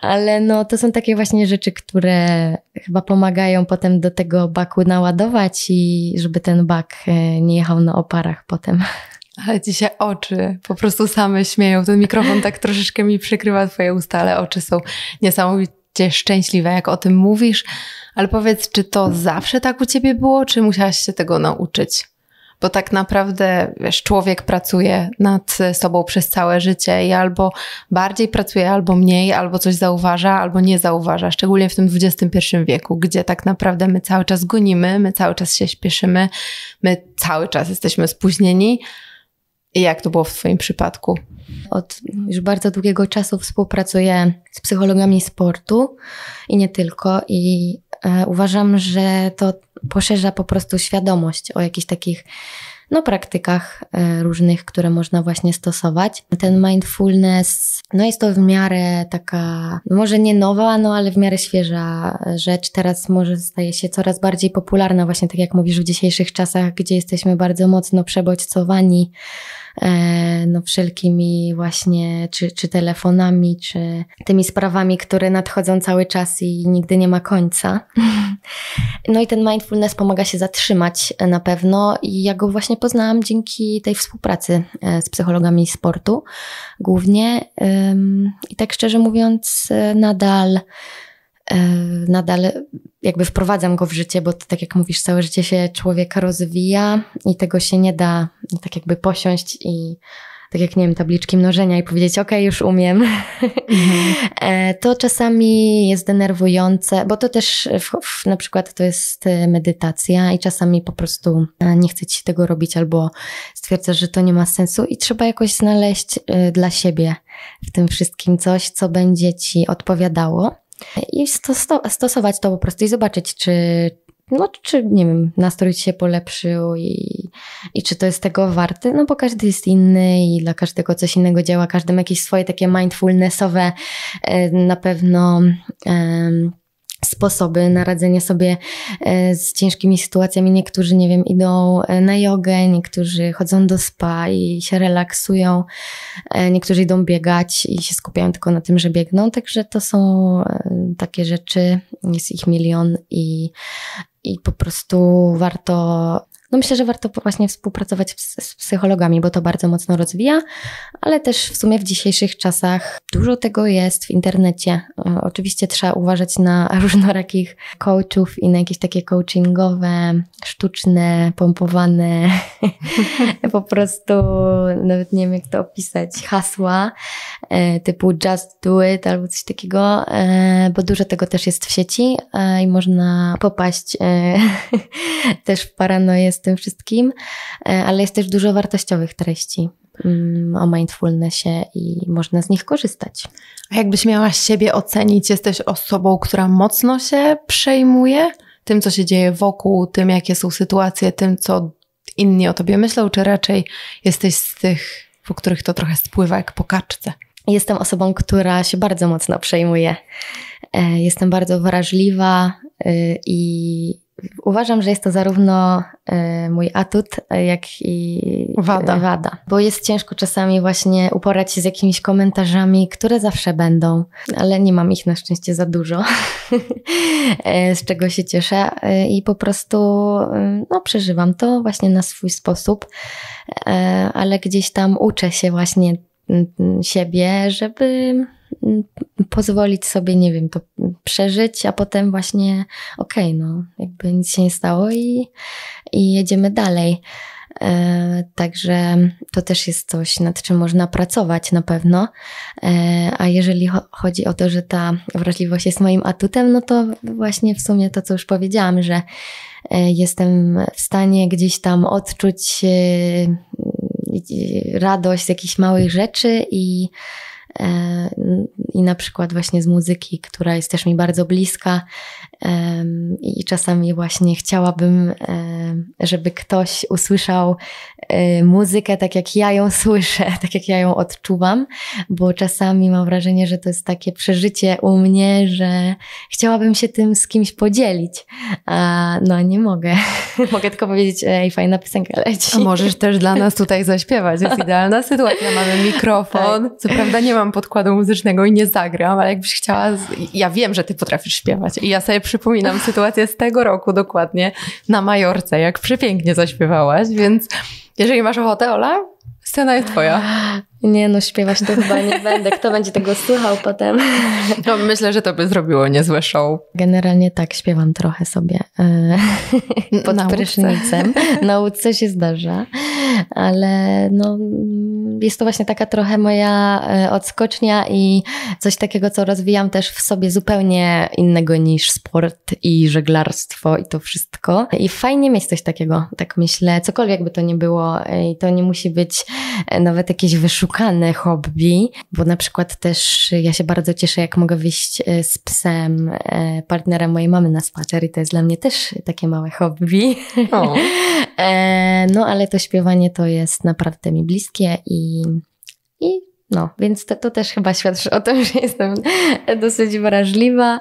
Ale no, to są takie właśnie rzeczy, które chyba pomagają potem do tego baku naładować i żeby ten bak e, nie jechał na oparach potem. Ale ci się oczy po prostu same śmieją. Ten mikrofon tak troszeczkę mi przykrywa twoje usta, ale oczy są niesamowicie szczęśliwe, jak o tym mówisz. Ale powiedz, czy to zawsze tak u ciebie było, czy musiałaś się tego nauczyć? bo tak naprawdę wiesz, człowiek pracuje nad sobą przez całe życie i albo bardziej pracuje, albo mniej, albo coś zauważa, albo nie zauważa, szczególnie w tym XXI wieku, gdzie tak naprawdę my cały czas gonimy, my cały czas się śpieszymy, my cały czas jesteśmy spóźnieni. I jak to było w Twoim przypadku? Od już bardzo długiego czasu współpracuję z psychologami sportu i nie tylko, i e, uważam, że to poszerza po prostu świadomość o jakichś takich no, praktykach e, różnych, które można właśnie stosować. Ten mindfulness, no jest to w miarę taka, no, może nie nowa, no ale w miarę świeża rzecz. Teraz może staje się coraz bardziej popularna, właśnie tak jak mówisz w dzisiejszych czasach, gdzie jesteśmy bardzo mocno przebodźcowani E, no, wszelkimi właśnie, czy, czy telefonami, czy tymi sprawami, które nadchodzą cały czas i nigdy nie ma końca. No i ten mindfulness pomaga się zatrzymać na pewno i ja go właśnie poznałam dzięki tej współpracy e, z psychologami sportu głównie. I tak szczerze mówiąc, e, nadal nadal jakby wprowadzam go w życie, bo to, tak jak mówisz, całe życie się człowieka rozwija i tego się nie da tak jakby posiąść i tak jak nie wiem, tabliczki mnożenia i powiedzieć, ok, już umiem. Mm-hmm. to czasami jest denerwujące, bo to też w, w, na przykład to jest e, medytacja i czasami po prostu e, nie chce ci tego robić albo stwierdzasz, że to nie ma sensu i trzeba jakoś znaleźć dla siebie w tym wszystkim coś, co będzie ci odpowiadało. I stosować to po prostu i zobaczyć, czy, no, czy nie wiem, nastrój się polepszył i, i czy to jest tego warte. No bo każdy jest inny i dla każdego coś innego działa, każdy ma jakieś swoje takie mindfulnessowe e, na pewno. Um, sposoby na radzenie sobie e, z ciężkimi sytuacjami. Niektórzy, nie wiem, idą e, na jogę, niektórzy chodzą do spa i się relaksują, e, niektórzy idą biegać i się skupiają tylko na tym, że biegną. Także to są takie rzeczy, jest ich milion i i po prostu warto no myślę, że warto właśnie współpracować z, psychologami, bo to bardzo mocno rozwija, ale też w sumie w dzisiejszych czasach dużo tego jest w internecie. E, oczywiście trzeba uważać na różnorakich coachów i na jakieś takie coachingowe, sztuczne, pompowane, po prostu nawet nie wiem jak to opisać, hasła e, typu just do it albo coś takiego, e, bo dużo tego też jest w sieci i można popaść też w paranoję z tym wszystkim, e, ale jest też dużo wartościowych treści mm, o mindfulnessie i można z nich korzystać. A jakbyś miała siebie ocenić, jesteś osobą, która mocno się przejmuje tym, co się dzieje wokół, tym, jakie są sytuacje, tym, co inni o tobie myślą, czy raczej jesteś z tych, po których to trochę spływa jak po kaczce? Jestem osobą, która się bardzo mocno przejmuje. E, jestem bardzo wrażliwa e, i Uważam, że jest to zarówno e, mój atut, e, jak i e, wada. wada. Bo jest ciężko czasami właśnie uporać się z jakimiś komentarzami, które zawsze będą, ale nie mam ich na szczęście za dużo, z czego się cieszę i po prostu no, przeżywam to właśnie na swój sposób, ale gdzieś tam uczę się właśnie mm, siebie, żeby pozwolić sobie, nie wiem, to przeżyć, a potem właśnie okej, okay, no jakby nic się nie stało i, i jedziemy dalej. E, także to też jest coś, nad czym można pracować na pewno. E, a jeżeli chodzi o to, że ta wrażliwość jest moim atutem, no to właśnie w sumie to, co już powiedziałam, że e, jestem w stanie gdzieś tam odczuć radość z jakichś małych rzeczy i E, i na przykład właśnie z muzyki, która jest też mi bardzo bliska i czasami właśnie chciałabym, e, żeby ktoś usłyszał e, muzykę tak jak ja ją słyszę, tak jak ja ją odczuwam, bo czasami mam wrażenie, że to jest takie przeżycie u mnie, że chciałabym się tym z kimś podzielić, a no nie mogę. mogę tylko powiedzieć, ej, fajna piosenka leci. A możesz też dla nas tutaj zaśpiewać, jest idealna sytuacja, mamy mikrofon, tak. co prawda nie mam podkładu muzycznego i nie zagram, ale jakbyś chciała, z... ja wiem, że ty potrafisz śpiewać i ja sobie przypominam sytuację z tego roku dokładnie na Majorce, jak przepięknie zaśpiewałaś, więc jeżeli masz ochotę, Ola, scena jest twoja. Nie no, śpiewać to chyba nie będę. Kto będzie tego słuchał potem? No, myślę, że to by zrobiło niezłe show. Generalnie tak, śpiewam trochę sobie e, pod Nauce. prysznicem. Nauce się zdarza, ale no, jest to właśnie taka trochę moja e, odskocznia i coś takiego, co rozwijam też w sobie zupełnie innego niż sport i żeglarstwo i to wszystko. I fajnie mieć coś takiego, tak myślę, cokolwiek by to nie było e, i to nie musi być nawet jakieś wyszukiwanie szukane hobby, bo na przykład też y, ja się bardzo cieszę, jak mogę wyjść y, z psem y, partnera mojej mamy na spacer i to jest dla mnie też takie małe hobby. O. E, no ale to śpiewanie to jest naprawdę mi bliskie i, i no, więc to, to też chyba świadczy o tym, że jestem dosyć wrażliwa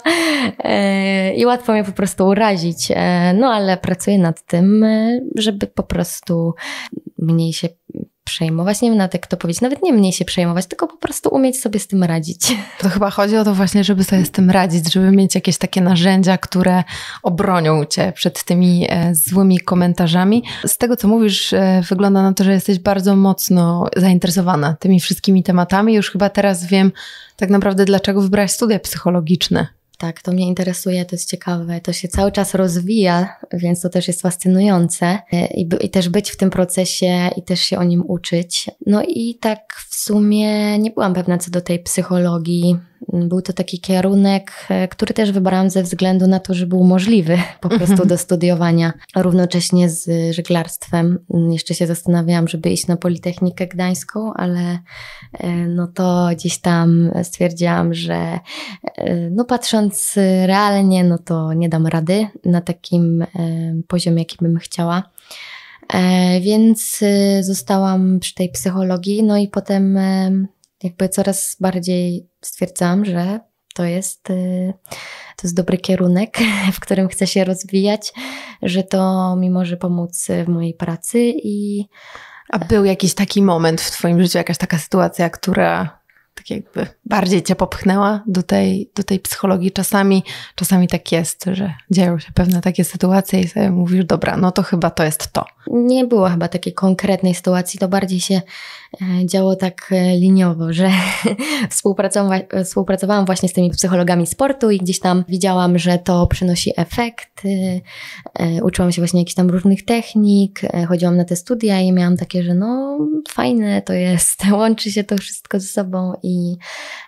e, i łatwo mnie po prostu urazić. E, no, ale pracuję nad tym, żeby po prostu mniej się przejmować. Nie wiem nawet jak to powiedzieć, nawet nie mniej się przejmować, tylko po prostu umieć sobie z tym radzić. To chyba chodzi o to właśnie, żeby sobie z tym radzić, żeby mieć jakieś takie narzędzia, które obronią cię przed tymi e, złymi komentarzami. Z tego, co mówisz, e, wygląda na to, że jesteś bardzo mocno zainteresowana tymi wszystkimi tematami. Już chyba teraz wiem tak naprawdę, dlaczego wybrałaś studia psychologiczne. Tak, to mnie interesuje, to jest ciekawe, to się cały czas rozwija, więc to też jest fascynujące e, I, i, też być w tym procesie i też się o nim uczyć. No i tak w sumie nie byłam pewna co do tej psychologii, był to taki kierunek, e, który też wybrałam ze względu na to, że był możliwy po prostu do studiowania. Równocześnie z żeglarstwem mm, jeszcze się zastanawiałam, żeby iść na Politechnikę Gdańską, ale e, no to gdzieś tam stwierdziłam, że e, no patrząc realnie, no to nie dam rady na takim poziomie, jaki bym chciała. Więc zostałam przy tej psychologii, no i potem jakby coraz bardziej stwierdzam, że to jest, y, to jest dobry kierunek, w którym chcę się rozwijać, że to mi może pomóc w mojej pracy i. A był jakiś taki moment w Twoim życiu, jakaś taka sytuacja, która tak jakby bardziej cię popchnęła do tej, do tej psychologii. Czasami, czasami tak jest, że dzieją się pewne takie sytuacje i sobie mówisz, dobra, no to chyba to jest to. Nie było chyba takiej konkretnej sytuacji, to bardziej się e, działo tak e, liniowo, że współpracowałam właśnie z tymi psychologami sportu i gdzieś tam widziałam, że to przynosi efekt. E, uczyłam się właśnie jakichś tam różnych technik, chodziłam na te studia i miałam takie, że no fajne to jest, łączy się to wszystko ze sobą i,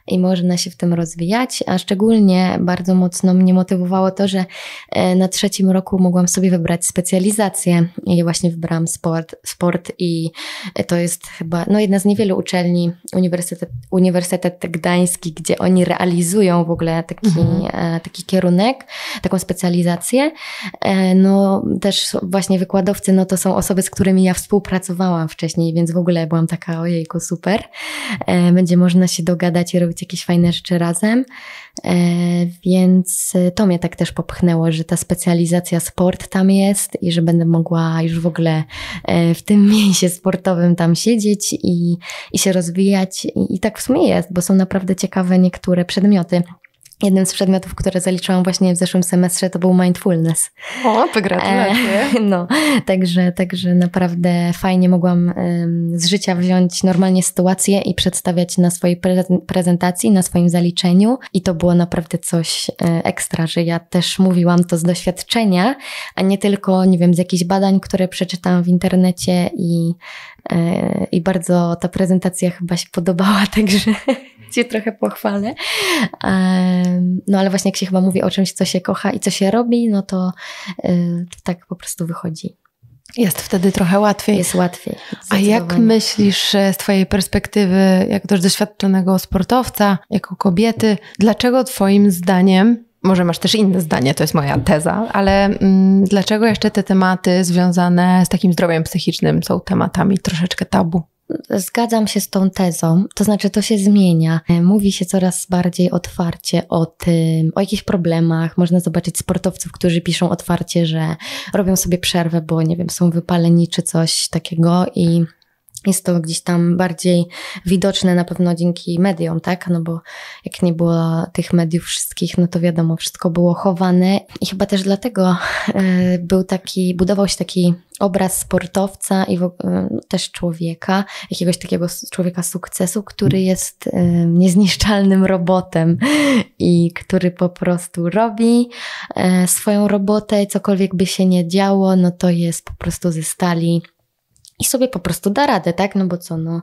i można się w tym rozwijać. A szczególnie bardzo mocno mnie motywowało to, że e, na trzecim roku mogłam sobie wybrać specjalizację i właśnie wybrałam sport, sport i e, to jest chyba no, jedna z niewielu uczelni Uniwersytet, Uniwersytet Gdański, gdzie oni realizują w ogóle taki, mhm. E, taki kierunek, taką specjalizację. No też właśnie wykładowcy no, to są osoby, z którymi ja współpracowałam wcześniej, więc w ogóle byłam taka ojejku super. Będzie można się dogadać i robić jakieś fajne rzeczy razem. E, więc e, to mnie tak też popchnęło, że ta specjalizacja sport tam jest i że będę mogła już w ogóle e, w tym mięsie sportowym tam siedzieć i, i się rozwijać. I, I tak w sumie jest, bo są naprawdę ciekawe niektóre przedmioty. Jednym z przedmiotów, które zaliczyłam właśnie w zeszłym semestrze, to był mindfulness. O, to gratulacje. E, no, także, także naprawdę fajnie mogłam z życia wziąć normalnie sytuację i przedstawiać na swojej prezentacji, na swoim zaliczeniu. I to było naprawdę coś e, ekstra, że ja też mówiłam to z doświadczenia, a nie tylko, nie wiem, z jakichś badań, które przeczytałam w internecie i, e, i bardzo ta prezentacja chyba się podobała, także cię trochę pochwalę. No ale właśnie jak się chyba mówi o czymś, co się kocha i co się robi, no to y, tak po prostu wychodzi. Jest wtedy trochę łatwiej. Jest łatwiej. A jak myślisz z Twojej perspektywy, jako też doświadczonego sportowca, jako kobiety, dlaczego Twoim zdaniem, może masz też inne zdanie, to jest moja teza, ale mm, dlaczego jeszcze te tematy związane z takim zdrowiem psychicznym są tematami troszeczkę tabu? Zgadzam się z tą tezą, to znaczy to się zmienia. E, mówi się coraz bardziej otwarcie o tym, o jakichś problemach. Można zobaczyć sportowców, którzy piszą otwarcie, że robią sobie przerwę, bo nie wiem, są wypaleni czy coś takiego i jest to gdzieś tam bardziej widoczne na pewno dzięki mediom, tak? No bo jak nie było tych mediów wszystkich, no to wiadomo, wszystko było chowane i chyba też dlatego e, był taki, budował się taki obraz sportowca i w, e, też człowieka, jakiegoś takiego człowieka sukcesu, który jest e, niezniszczalnym robotem i który po prostu robi swoją robotę i cokolwiek by się nie działo, no to jest po prostu ze stali i sobie po prostu da radę, tak? No bo co, no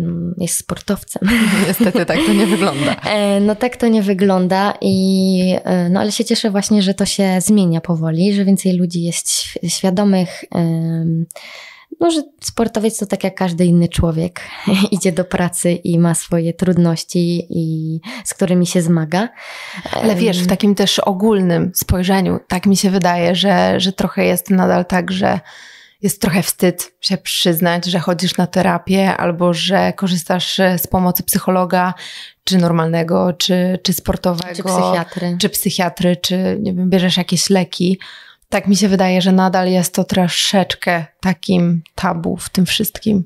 mm, jest sportowcem. Niestety tak to nie wygląda. E, no tak to nie wygląda i e, no ale się cieszę właśnie, że to się zmienia powoli, że więcej ludzi jest świadomych, no że sportowiec to tak jak każdy inny człowiek. Idzie do pracy i ma swoje trudności i z którymi się zmaga. Ale wiesz, w takim też ogólnym spojrzeniu tak mi się wydaje, że, że trochę jest nadal tak, że jest trochę wstyd się przyznać, że chodzisz na terapię albo że korzystasz e, z pomocy psychologa, czy normalnego, czy, czy sportowego, czy psychiatry. czy psychiatry, czy nie wiem, bierzesz jakieś leki. Tak mi się wydaje, że nadal jest to troszeczkę takim tabu w tym wszystkim.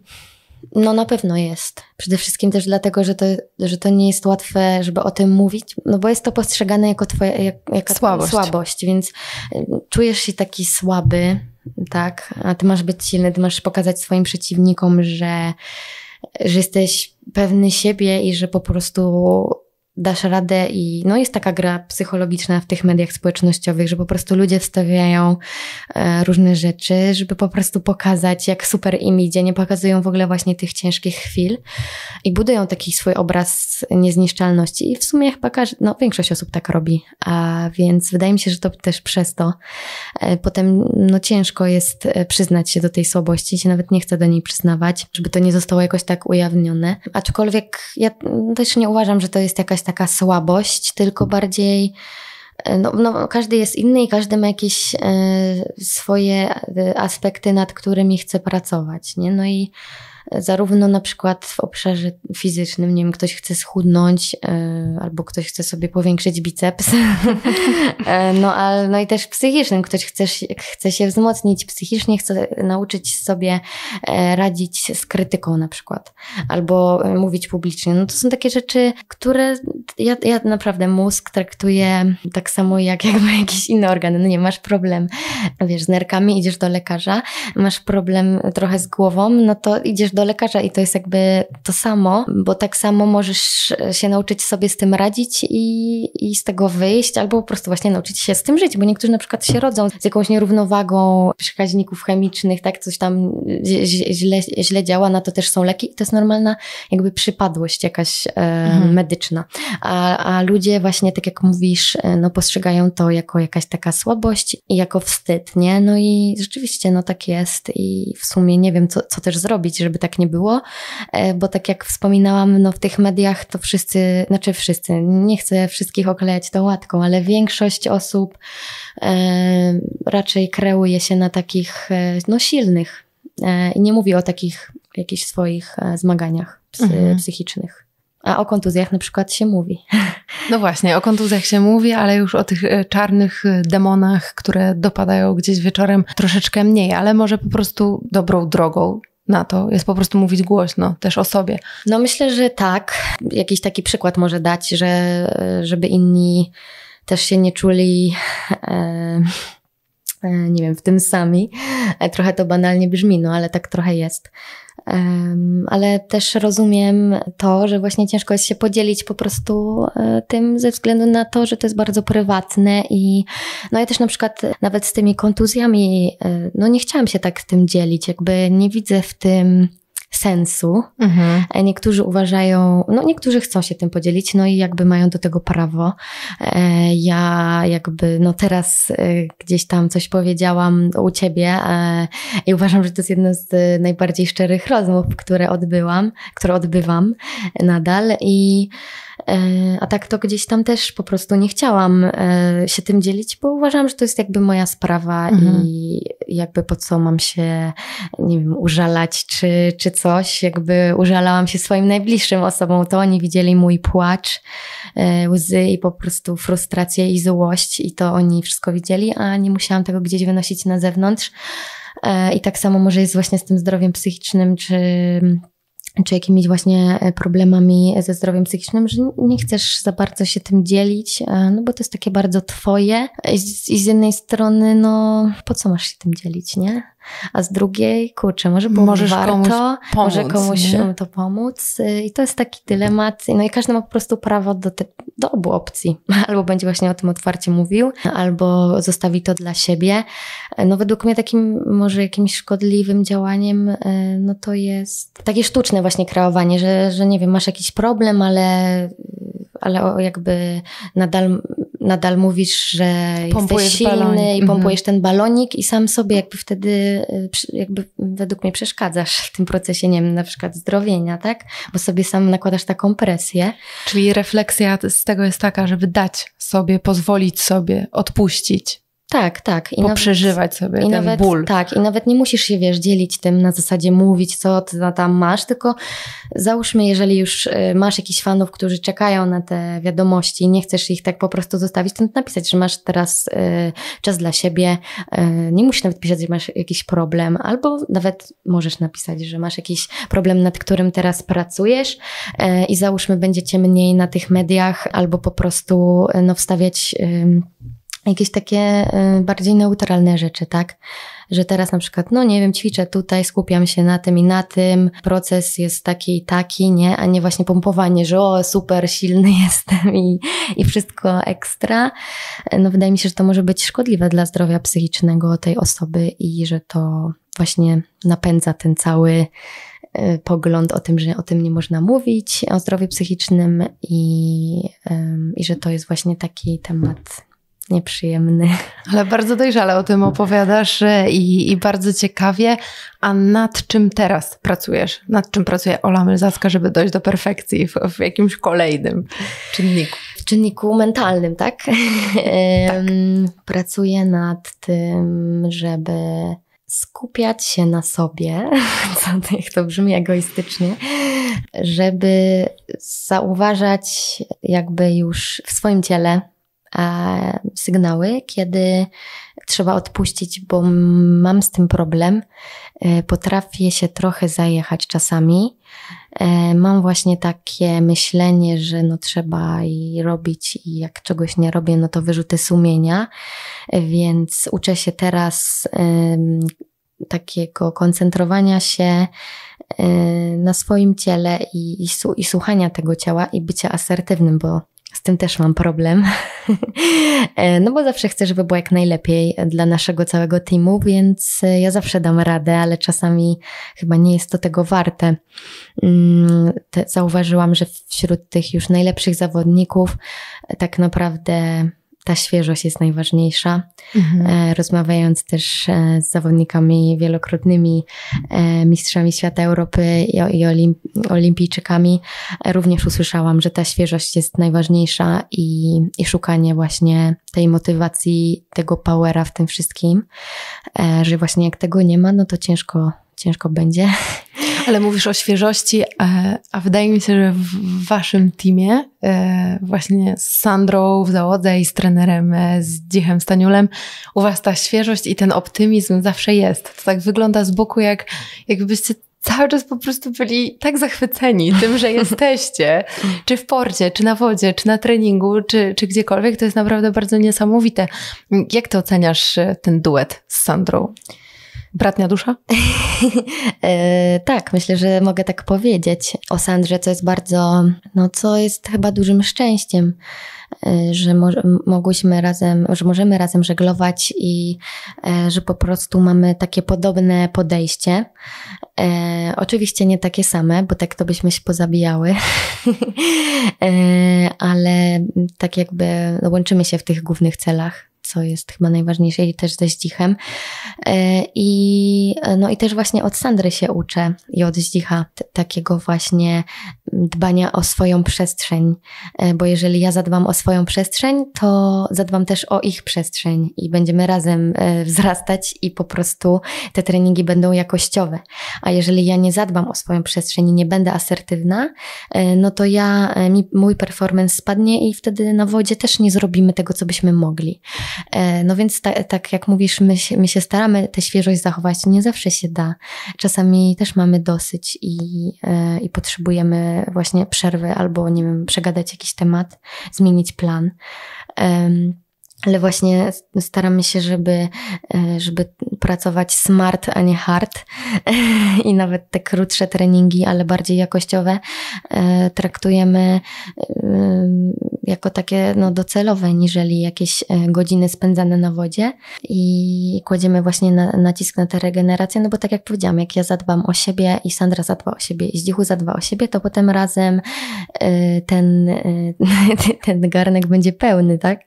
No na pewno jest. Przede wszystkim też dlatego, że to, że to nie jest łatwe, żeby o tym mówić, no bo jest to postrzegane jako twoja jak, jako słabość. słabość, więc czujesz się taki słaby, tak? A ty masz być silny, ty masz pokazać swoim przeciwnikom, że, że jesteś pewny siebie i że po prostu dasz radę i no jest taka gra psychologiczna w tych mediach społecznościowych, że po prostu ludzie wstawiają e, różne rzeczy, żeby po prostu pokazać, jak super im idzie, nie pokazują w ogóle właśnie tych ciężkich chwil i budują taki swój obraz niezniszczalności i w sumie chyba każdy, no większość osób tak robi, a więc wydaje mi się, że to też przez to e, potem no ciężko jest e, przyznać się do tej słabości, się nawet nie chce do niej przyznawać, żeby to nie zostało jakoś tak ujawnione, aczkolwiek ja też nie uważam, że to jest jakaś taka słabość, tylko bardziej. E, no, no, każdy jest inny i każdy ma jakieś e, swoje e, aspekty, nad którymi chce pracować. Nie? No i zarówno na przykład w obszarze fizycznym, nie wiem, ktoś chce schudnąć e, albo ktoś chce sobie powiększyć biceps, e, no, a, no i też psychicznym, ktoś chce, chce się wzmocnić psychicznie, chce nauczyć sobie e, radzić z krytyką na przykład, albo mówić publicznie. No to są takie rzeczy, które ja, ja naprawdę mózg traktuję tak samo jak jakby jakiś inny organ. No nie, masz problem, wiesz, z nerkami, idziesz do lekarza, masz problem trochę z głową, no to idziesz do do lekarza i to jest jakby to samo, bo tak samo możesz się nauczyć sobie z tym radzić i, i z tego wyjść, albo po prostu właśnie nauczyć się z tym żyć, bo niektórzy na przykład się rodzą z jakąś nierównowagą przekaźników chemicznych, tak, coś tam źle, źle działa, na to też są leki i to jest normalna jakby przypadłość jakaś e, mhm. medyczna. A, a ludzie właśnie, tak jak mówisz, e, no postrzegają to jako jakaś taka słabość i jako wstyd, nie? No i rzeczywiście, no tak jest i w sumie nie wiem, co, co też zrobić, żeby tak tak nie było, e, bo tak jak wspominałam, no w tych mediach to wszyscy, znaczy wszyscy, nie chcę wszystkich oklejać tą łatką, ale większość osób e, raczej kreuje się na takich e, no silnych i nie mówi o takich jakichś swoich zmaganiach psy, mhm. psychicznych. A o kontuzjach na przykład się mówi. No właśnie, o kontuzjach się mówi, ale już o tych czarnych demonach, które dopadają gdzieś wieczorem, troszeczkę mniej, ale może po prostu dobrą drogą na to jest po prostu mówić głośno też o sobie. No myślę, że tak. Jakiś taki przykład może dać, że, żeby inni też się nie czuli. E, e nie wiem, w tym sami. E, trochę to banalnie brzmi, no ale tak trochę jest ale też rozumiem to, że właśnie ciężko jest się podzielić po prostu e, tym ze względu na to, że to jest bardzo prywatne i no ja też na przykład nawet z tymi kontuzjami, e, no nie chciałam się tak w tym dzielić, jakby nie widzę w tym sensu. Mhm. E, niektórzy uważają, no niektórzy chcą się tym podzielić, no i jakby mają do tego prawo. E, ja jakby, no teraz e, gdzieś tam coś powiedziałam u ciebie i uważam, że to jest jedno z najbardziej szczerych rozmów, które odbyłam, które odbywam nadal i E, a tak to gdzieś tam też po prostu nie chciałam e, się tym dzielić, bo uważam, że to jest jakby moja sprawa mhm. i jakby po co mam się, nie wiem, użalać czy, czy coś. Jakby użalałam się swoim najbliższym osobom, to oni widzieli mój płacz, e, łzy i po prostu frustrację i złość i to oni wszystko widzieli, a nie musiałam tego gdzieś wynosić na zewnątrz. I tak samo może jest właśnie z tym zdrowiem psychicznym, czy czy jakimiś właśnie e, problemami ze zdrowiem psychicznym, że nie chcesz za bardzo się tym dzielić, e, no bo to jest takie bardzo twoje i z, i z jednej strony, no po co masz się tym dzielić, nie? a z drugiej, kurczę, może Możesz warto, komuś pomóc, może komuś nie? to pomóc. I to jest taki dylemat. No i każdy ma po prostu prawo do, te, do obu opcji. Albo będzie właśnie o tym otwarcie mówił, albo zostawi to dla siebie. No według mnie takim może jakimś szkodliwym działaniem e, no to jest takie sztuczne właśnie kreowanie, że, że nie wiem, masz jakiś problem, ale ale jakby nadal nadal mówisz, że pompujesz jesteś silny balonik. i mhm. pompujesz mhm. ten balonik i sam sobie jakby wtedy y, jakby według mnie przeszkadzasz w tym procesie, nie wiem, na przykład zdrowienia, tak? Bo sobie sam nakładasz taką presję. Czyli refleksja z tego jest taka, żeby dać sobie, pozwolić sobie, odpuścić. Tak, tak. I Poprzeżywać nawet, sobie i nawet, ból. Tak, i nawet nie musisz się, wiesz, dzielić tym na zasadzie mówić, co ty tam masz, tylko załóżmy, jeżeli już y, masz jakichś fanów, którzy czekają na te wiadomości i nie chcesz ich tak po prostu zostawić, to napisać, że masz teraz y, czas dla siebie, y, nie musisz nawet pisać, że masz jakiś problem, albo nawet możesz napisać, że masz jakiś problem, nad którym teraz pracujesz y, i załóżmy, będziecie mniej na tych mediach, albo po prostu y, no, wstawiać jakieś takie y, bardziej neutralne rzeczy, tak? Że teraz na przykład, no nie wiem, ćwiczę tutaj, skupiam się na tym i na tym, proces jest taki i taki, nie? A nie właśnie pompowanie, że o, super, silny jestem i, i wszystko ekstra. No wydaje mi się, że to może być szkodliwe dla zdrowia psychicznego tej osoby i że to właśnie napędza ten cały y, pogląd o tym, że o tym nie można mówić, o zdrowiu psychicznym i, i że to jest właśnie taki temat nieprzyjemny. Ale bardzo dojrzale o tym opowiadasz e, i, i bardzo ciekawie. A nad czym teraz pracujesz? Nad czym pracuje Ola Mylzacka, żeby dojść do perfekcji w, w jakimś kolejnym czynniku? W czynniku mentalnym, tak? tak. Pracuję nad tym, żeby skupiać się na sobie, co jak to brzmi egoistycznie, żeby zauważać jakby już w swoim ciele E, sygnały, kiedy trzeba odpuścić, bo mam z tym problem. E, potrafię się trochę zajechać czasami. E, mam właśnie takie myślenie, że no trzeba i robić, i jak czegoś nie robię, no to wyrzuty sumienia. Więc uczę się teraz takiego koncentrowania się na swoim ciele i, i, i słuchania tego ciała i bycia asertywnym, bo z tym też mam problem, e, no bo zawsze chcę, żeby było jak najlepiej dla naszego całego teamu, więc e, ja zawsze dam radę, ale czasami chyba nie jest to tego warte. Mm, zauważyłam, że wśród tych już najlepszych zawodników e, tak naprawdę ta świeżość jest najważniejsza. Mhm. E, rozmawiając też e, z zawodnikami wielokrotnymi, e, mistrzami świata Europy i olimpijczykami, również usłyszałam, że ta świeżość jest najważniejsza i, i szukanie właśnie tej motywacji, tego powera w tym wszystkim, że właśnie jak tego nie ma, no to ciężko, ciężko będzie. Ale mówisz o świeżości, a, e, a wydaje mi się, że w waszym teamie, e, właśnie z Sandrą w załodze i z trenerem, e, z Dzichem Staniulem, u was ta świeżość i ten optymizm zawsze jest. To tak wygląda z boku, jak jakbyście cały czas po prostu byli tak zachwyceni tym, że jesteście, czy w porcie, czy na wodzie, czy na treningu, czy, czy gdziekolwiek. To jest naprawdę bardzo niesamowite. Jak ty oceniasz e, ten duet z Sandrą? Bratnia dusza? E, tak, myślę, że mogę tak powiedzieć o Sandrze, co jest bardzo, no co jest chyba dużym szczęściem, e, że mo mogłyśmy razem, że możemy razem żeglować i e, że po prostu mamy takie podobne podejście. oczywiście nie takie same, bo tak to byśmy się pozabijały, ale tak jakby no, łączymy się w tych głównych celach co jest chyba najważniejsze i też ze Zdzichem. E, I, e, no i też właśnie od Sandry się uczę i od Zdzicha takiego właśnie dbania o swoją przestrzeń, e, bo jeżeli ja zadbam o swoją przestrzeń, to zadbam też o ich przestrzeń i będziemy razem wzrastać i po prostu te treningi będą jakościowe. A jeżeli ja nie zadbam o swoją przestrzeń i nie będę asertywna, no to ja, mój performance spadnie i wtedy na wodzie też nie zrobimy tego, co byśmy mogli. E, no więc ta, tak jak mówisz, my się, my się staramy tę świeżość zachować, nie zawsze się da. Czasami też mamy dosyć i, e, i potrzebujemy właśnie przerwy albo, nie wiem, przegadać jakiś temat, zmienić plan ale właśnie staramy się, żeby, e, żeby pracować smart, a nie hard. I nawet te krótsze treningi, ale bardziej jakościowe, e, traktujemy e, jako takie no, docelowe, niżeli jakieś godziny spędzane na wodzie. I kładziemy właśnie na, nacisk na tę regenerację, no bo tak jak powiedziałam, jak ja zadbam o siebie i Sandra zadba o siebie i Zdzichu zadba o siebie, to potem razem ten, ten garnek będzie pełny, tak?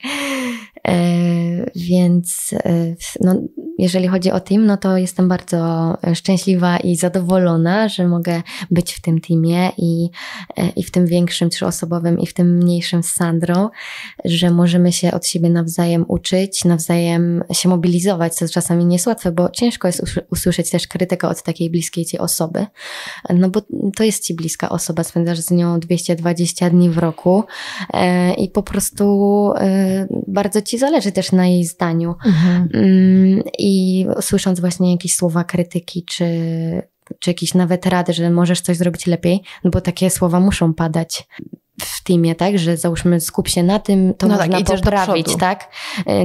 E, więc e, no, jeżeli chodzi o team, no to jestem bardzo e, szczęśliwa i zadowolona, że mogę być w tym teamie i, i w tym większym trzyosobowym i w tym mniejszym z Sandrą, że możemy się od siebie nawzajem uczyć, nawzajem się mobilizować, co czasami nie jest łatwe, bo ciężko jest usłyszeć też krytykę od takiej bliskiej ci osoby, no bo to jest ci bliska osoba, spędzasz z nią 220 dni w roku i po prostu bardzo ci i zależy też na jej zdaniu. Mhm. Mm, I słysząc właśnie jakieś słowa krytyki, czy, czy jakieś nawet rady, że możesz coś zrobić lepiej, no bo takie słowa muszą padać w teamie, tak? Że załóżmy skup się na tym, to no tak, można tak, poprawić, e, tak?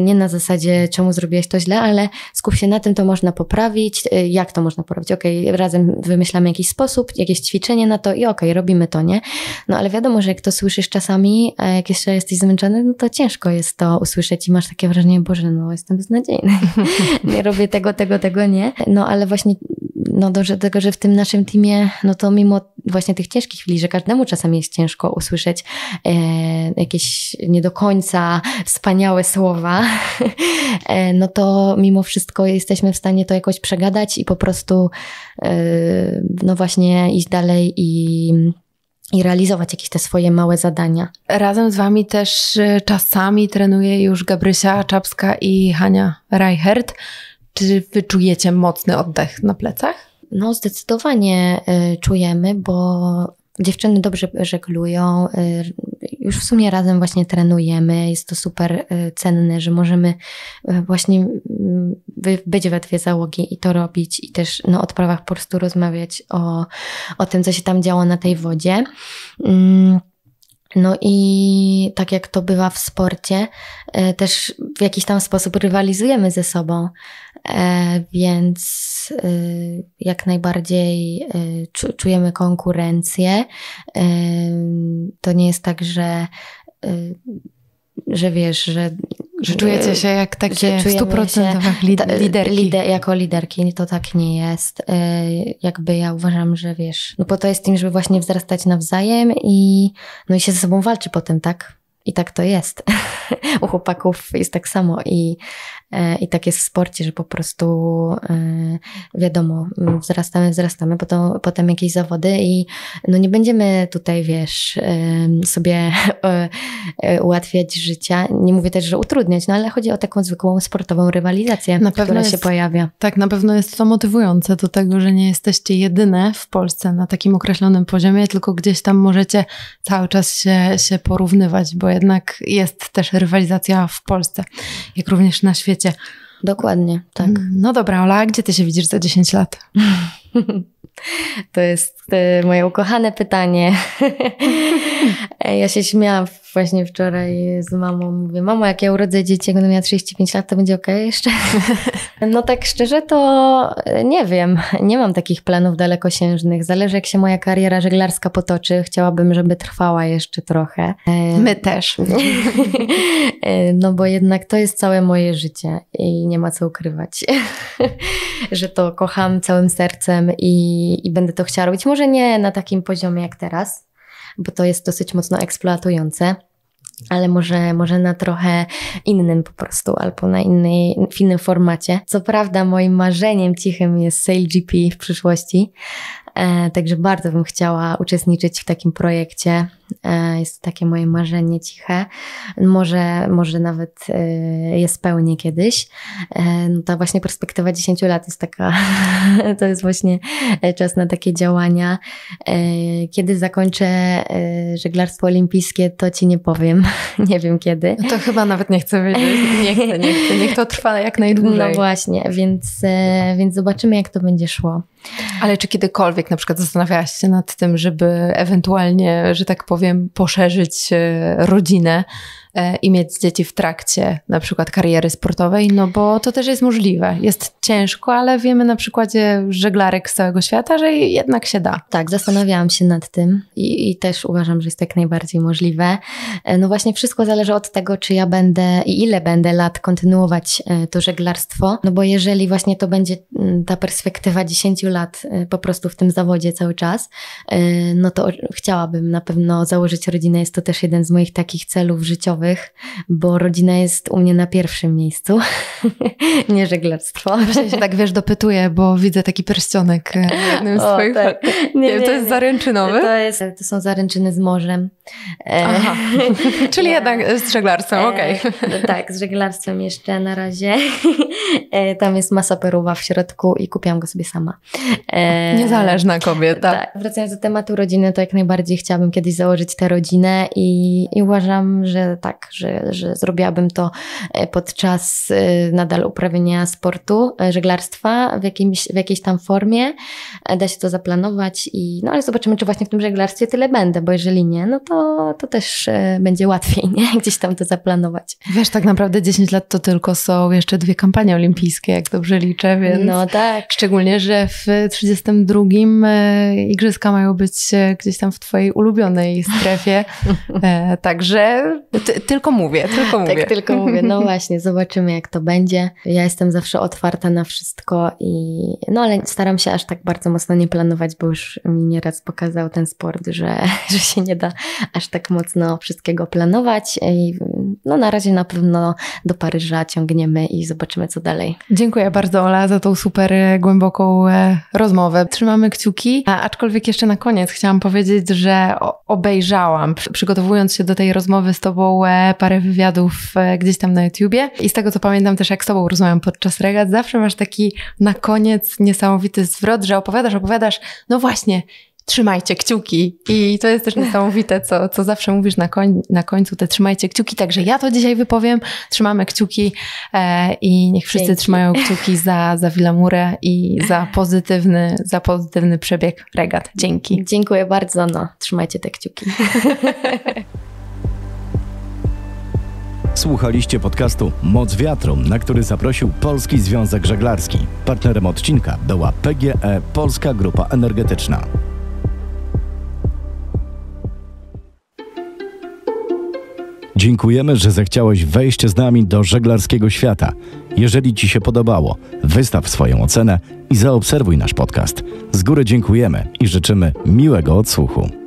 Nie na zasadzie czemu zrobiłeś to źle, ale skup się na tym, to można poprawić, e, jak to można poprawić? Okej, okay, razem wymyślamy jakiś sposób, jakieś ćwiczenie na to i okej, okay, robimy to, nie? No ale wiadomo, że jak to słyszysz czasami, a e, jak jeszcze jesteś zmęczony, no to ciężko jest to usłyszeć i masz takie wrażenie, Boże, no jestem beznadziejny. nie robię tego, tego, tego, nie? No ale właśnie no do tego, że w tym naszym teamie, no to mimo właśnie tych ciężkich chwili, że każdemu czasami jest ciężko usłyszeć e, jakieś nie do końca wspaniałe słowa, e, no to mimo wszystko jesteśmy w stanie to jakoś przegadać i po prostu e, no właśnie iść dalej i i realizować jakieś te swoje małe zadania. Razem z Wami też e, czasami trenuje już Gabrysia Czapska i Hania Reichert. Czy wyczujecie mocny oddech na plecach? No, zdecydowanie e, czujemy, bo dziewczyny dobrze żeglują. E, już w sumie razem właśnie trenujemy. Jest to super e, cenne, że możemy właśnie być we dwie załogi i to robić, i też na no, odprawach po prostu rozmawiać o, o tym, co się tam działo na tej wodzie. Mm. No i tak jak to bywa w sporcie, e, też w jakiś tam sposób rywalizujemy ze sobą, e, więc e, jak najbardziej czujemy konkurencję. To nie jest tak, że że wiesz, że że czujecie się jak takie w 100% li liderki. Lider, jako liderki to tak nie jest. E, jakby ja uważam, że wiesz, no po to jest tym, żeby właśnie wzrastać nawzajem i, no i się ze sobą walczy potem, tak? I tak to jest. U chłopaków jest tak samo i E, I tak jest w sporcie, że po prostu e, wiadomo, mm, wzrastamy, wzrastamy, potem, potem jakieś zawody i no nie będziemy tutaj, wiesz, sobie e, ułatwiać życia. Nie mówię też, że utrudniać, no ale chodzi o taką zwykłą sportową rywalizację, na pewno która jest, się pojawia. Tak, na pewno jest to motywujące do tego, że nie jesteście jedyne w Polsce na takim określonym poziomie, tylko gdzieś tam możecie cały czas się, się porównywać, bo jednak jest też rywalizacja w Polsce, jak również na świecie świecie. Dokładnie, tak. Mm, no dobra, Ola, gdzie ty się widzisz za 10 lat? To jest y, moje ukochane pytanie. ja się śmiałam w właśnie wczoraj z mamą mówię, mamo, jak ja urodzę dzieci, jak będę miała 35 lat, to będzie ok jeszcze? no tak szczerze to e, nie wiem. Nie mam takich planów dalekosiężnych. Zależy jak się moja kariera żeglarska potoczy. Chciałabym, żeby trwała jeszcze trochę. E, My też. E, no bo jednak to jest całe moje życie i nie ma co ukrywać, że to kocham całym sercem i, i będę to chciała robić. Może nie na takim poziomie jak teraz, bo to jest dosyć mocno eksploatujące ale może, może na trochę innym po prostu, albo na innej, w innym formacie. Co prawda, moim marzeniem cichym jest Sale GP w przyszłości, e, także bardzo bym chciała uczestniczyć w takim projekcie E, jest to takie moje marzenie ciche. Może, może nawet e, je spełnię kiedyś. E, no ta właśnie perspektywa 10 lat jest taka, to jest właśnie czas na takie działania. Kiedy zakończę żeglarstwo olimpijskie, to ci nie powiem. Nie wiem kiedy. No to chyba nawet nie chcę wiedzieć. Nie chcę, nie chcę. Niech to trwa jak najdłużej. No właśnie, więc, więc zobaczymy, jak to będzie szło. Ale czy kiedykolwiek na przykład zastanawiałaś się nad tym, żeby ewentualnie, że tak powiem, powiem, poszerzyć e, rodzinę, E, i mieć dzieci w trakcie na przykład kariery sportowej, no bo to też jest możliwe. Jest ciężko, ale wiemy na przykładzie żeglarek z całego świata, że jednak się da. Tak, zastanawiałam się nad tym i, i też uważam, że jest jak najbardziej możliwe. E, no właśnie wszystko zależy od tego, czy ja będę i ile będę lat kontynuować e, to żeglarstwo, no bo jeżeli właśnie to będzie mm, ta perspektywa 10 lat po prostu w tym zawodzie cały czas, no to chciałabym na pewno założyć rodzinę. Jest to też jeden z moich takich celów życiowych, bo rodzina jest u mnie na pierwszym miejscu, nie żeglarstwo. Właśnie się tak, wiesz, dopytuję, bo widzę taki pierścionek w e, jednym z twoich... Tak. Nie, nie, nie, to jest nie. zaręczynowy? To, jest, to są zaręczyny z morzem. E, Aha. Czyli ja, jednak z żeglarstwem, e, okej. Okay. Tak, z żeglarstwem jeszcze na razie. Tam jest masa peruwa w środku i kupiłam go sobie sama. Niezależna kobieta. Tak. Wracając do tematu rodziny, to jak najbardziej chciałabym kiedyś założyć tę rodzinę i, i uważam, że tak tak, że, że zrobiłabym to e, podczas e, nadal uprawiania sportu, e, żeglarstwa w, jakimś, w jakiejś tam formie. Da się to zaplanować i no ale zobaczymy, czy właśnie w tym żeglarstwie tyle będę, bo jeżeli nie, no to, to też będzie łatwiej, nie? Gdzieś tam to zaplanować. Wiesz, tak naprawdę 10 lat to tylko są jeszcze dwie kampanie olimpijskie, jak dobrze liczę, więc no tak. szczególnie, że w 32 igrzyska mają być gdzieś tam w twojej ulubionej strefie. Także ty, tylko mówię, tylko tak, mówię. Tak, tylko mówię. No właśnie, zobaczymy jak to będzie. Ja jestem zawsze otwarta na wszystko i no ale staram się aż tak bardzo mocno nie planować, bo już mi nieraz pokazał ten sport, że, że się nie da aż tak mocno wszystkiego planować. I no na razie na pewno do Paryża ciągniemy i zobaczymy co dalej. Dziękuję bardzo Ola za tą super e, głęboką e, rozmowę. Trzymamy kciuki, aczkolwiek jeszcze na koniec chciałam powiedzieć, że obejrzałam, przygotowując się do tej rozmowy z Tobą e, parę wywiadów e, gdzieś tam na YouTubie. I z tego co pamiętam też, jak z Tobą rozmawiam podczas regat, zawsze masz taki na koniec niesamowity zwrot, że opowiadasz, opowiadasz, no właśnie, trzymajcie kciuki. I to jest też niesamowite, co, co zawsze mówisz na, koń, na końcu, te trzymajcie kciuki. Także ja to dzisiaj wypowiem. Trzymamy kciuki e, i niech wszyscy Dzięki. trzymają kciuki za, za Wilamurę i za pozytywny, za pozytywny przebieg regat. Dzięki. Dziękuję bardzo. No, trzymajcie te kciuki. Słuchaliście podcastu Moc Wiatru, na który zaprosił Polski Związek Żeglarski. Partnerem odcinka była PGE Polska Grupa Energetyczna. Dziękujemy, że zechciałeś wejść z nami do żeglarskiego świata. Jeżeli Ci się podobało, wystaw swoją ocenę i zaobserwuj nasz podcast. Z góry dziękujemy i życzymy miłego odsłuchu.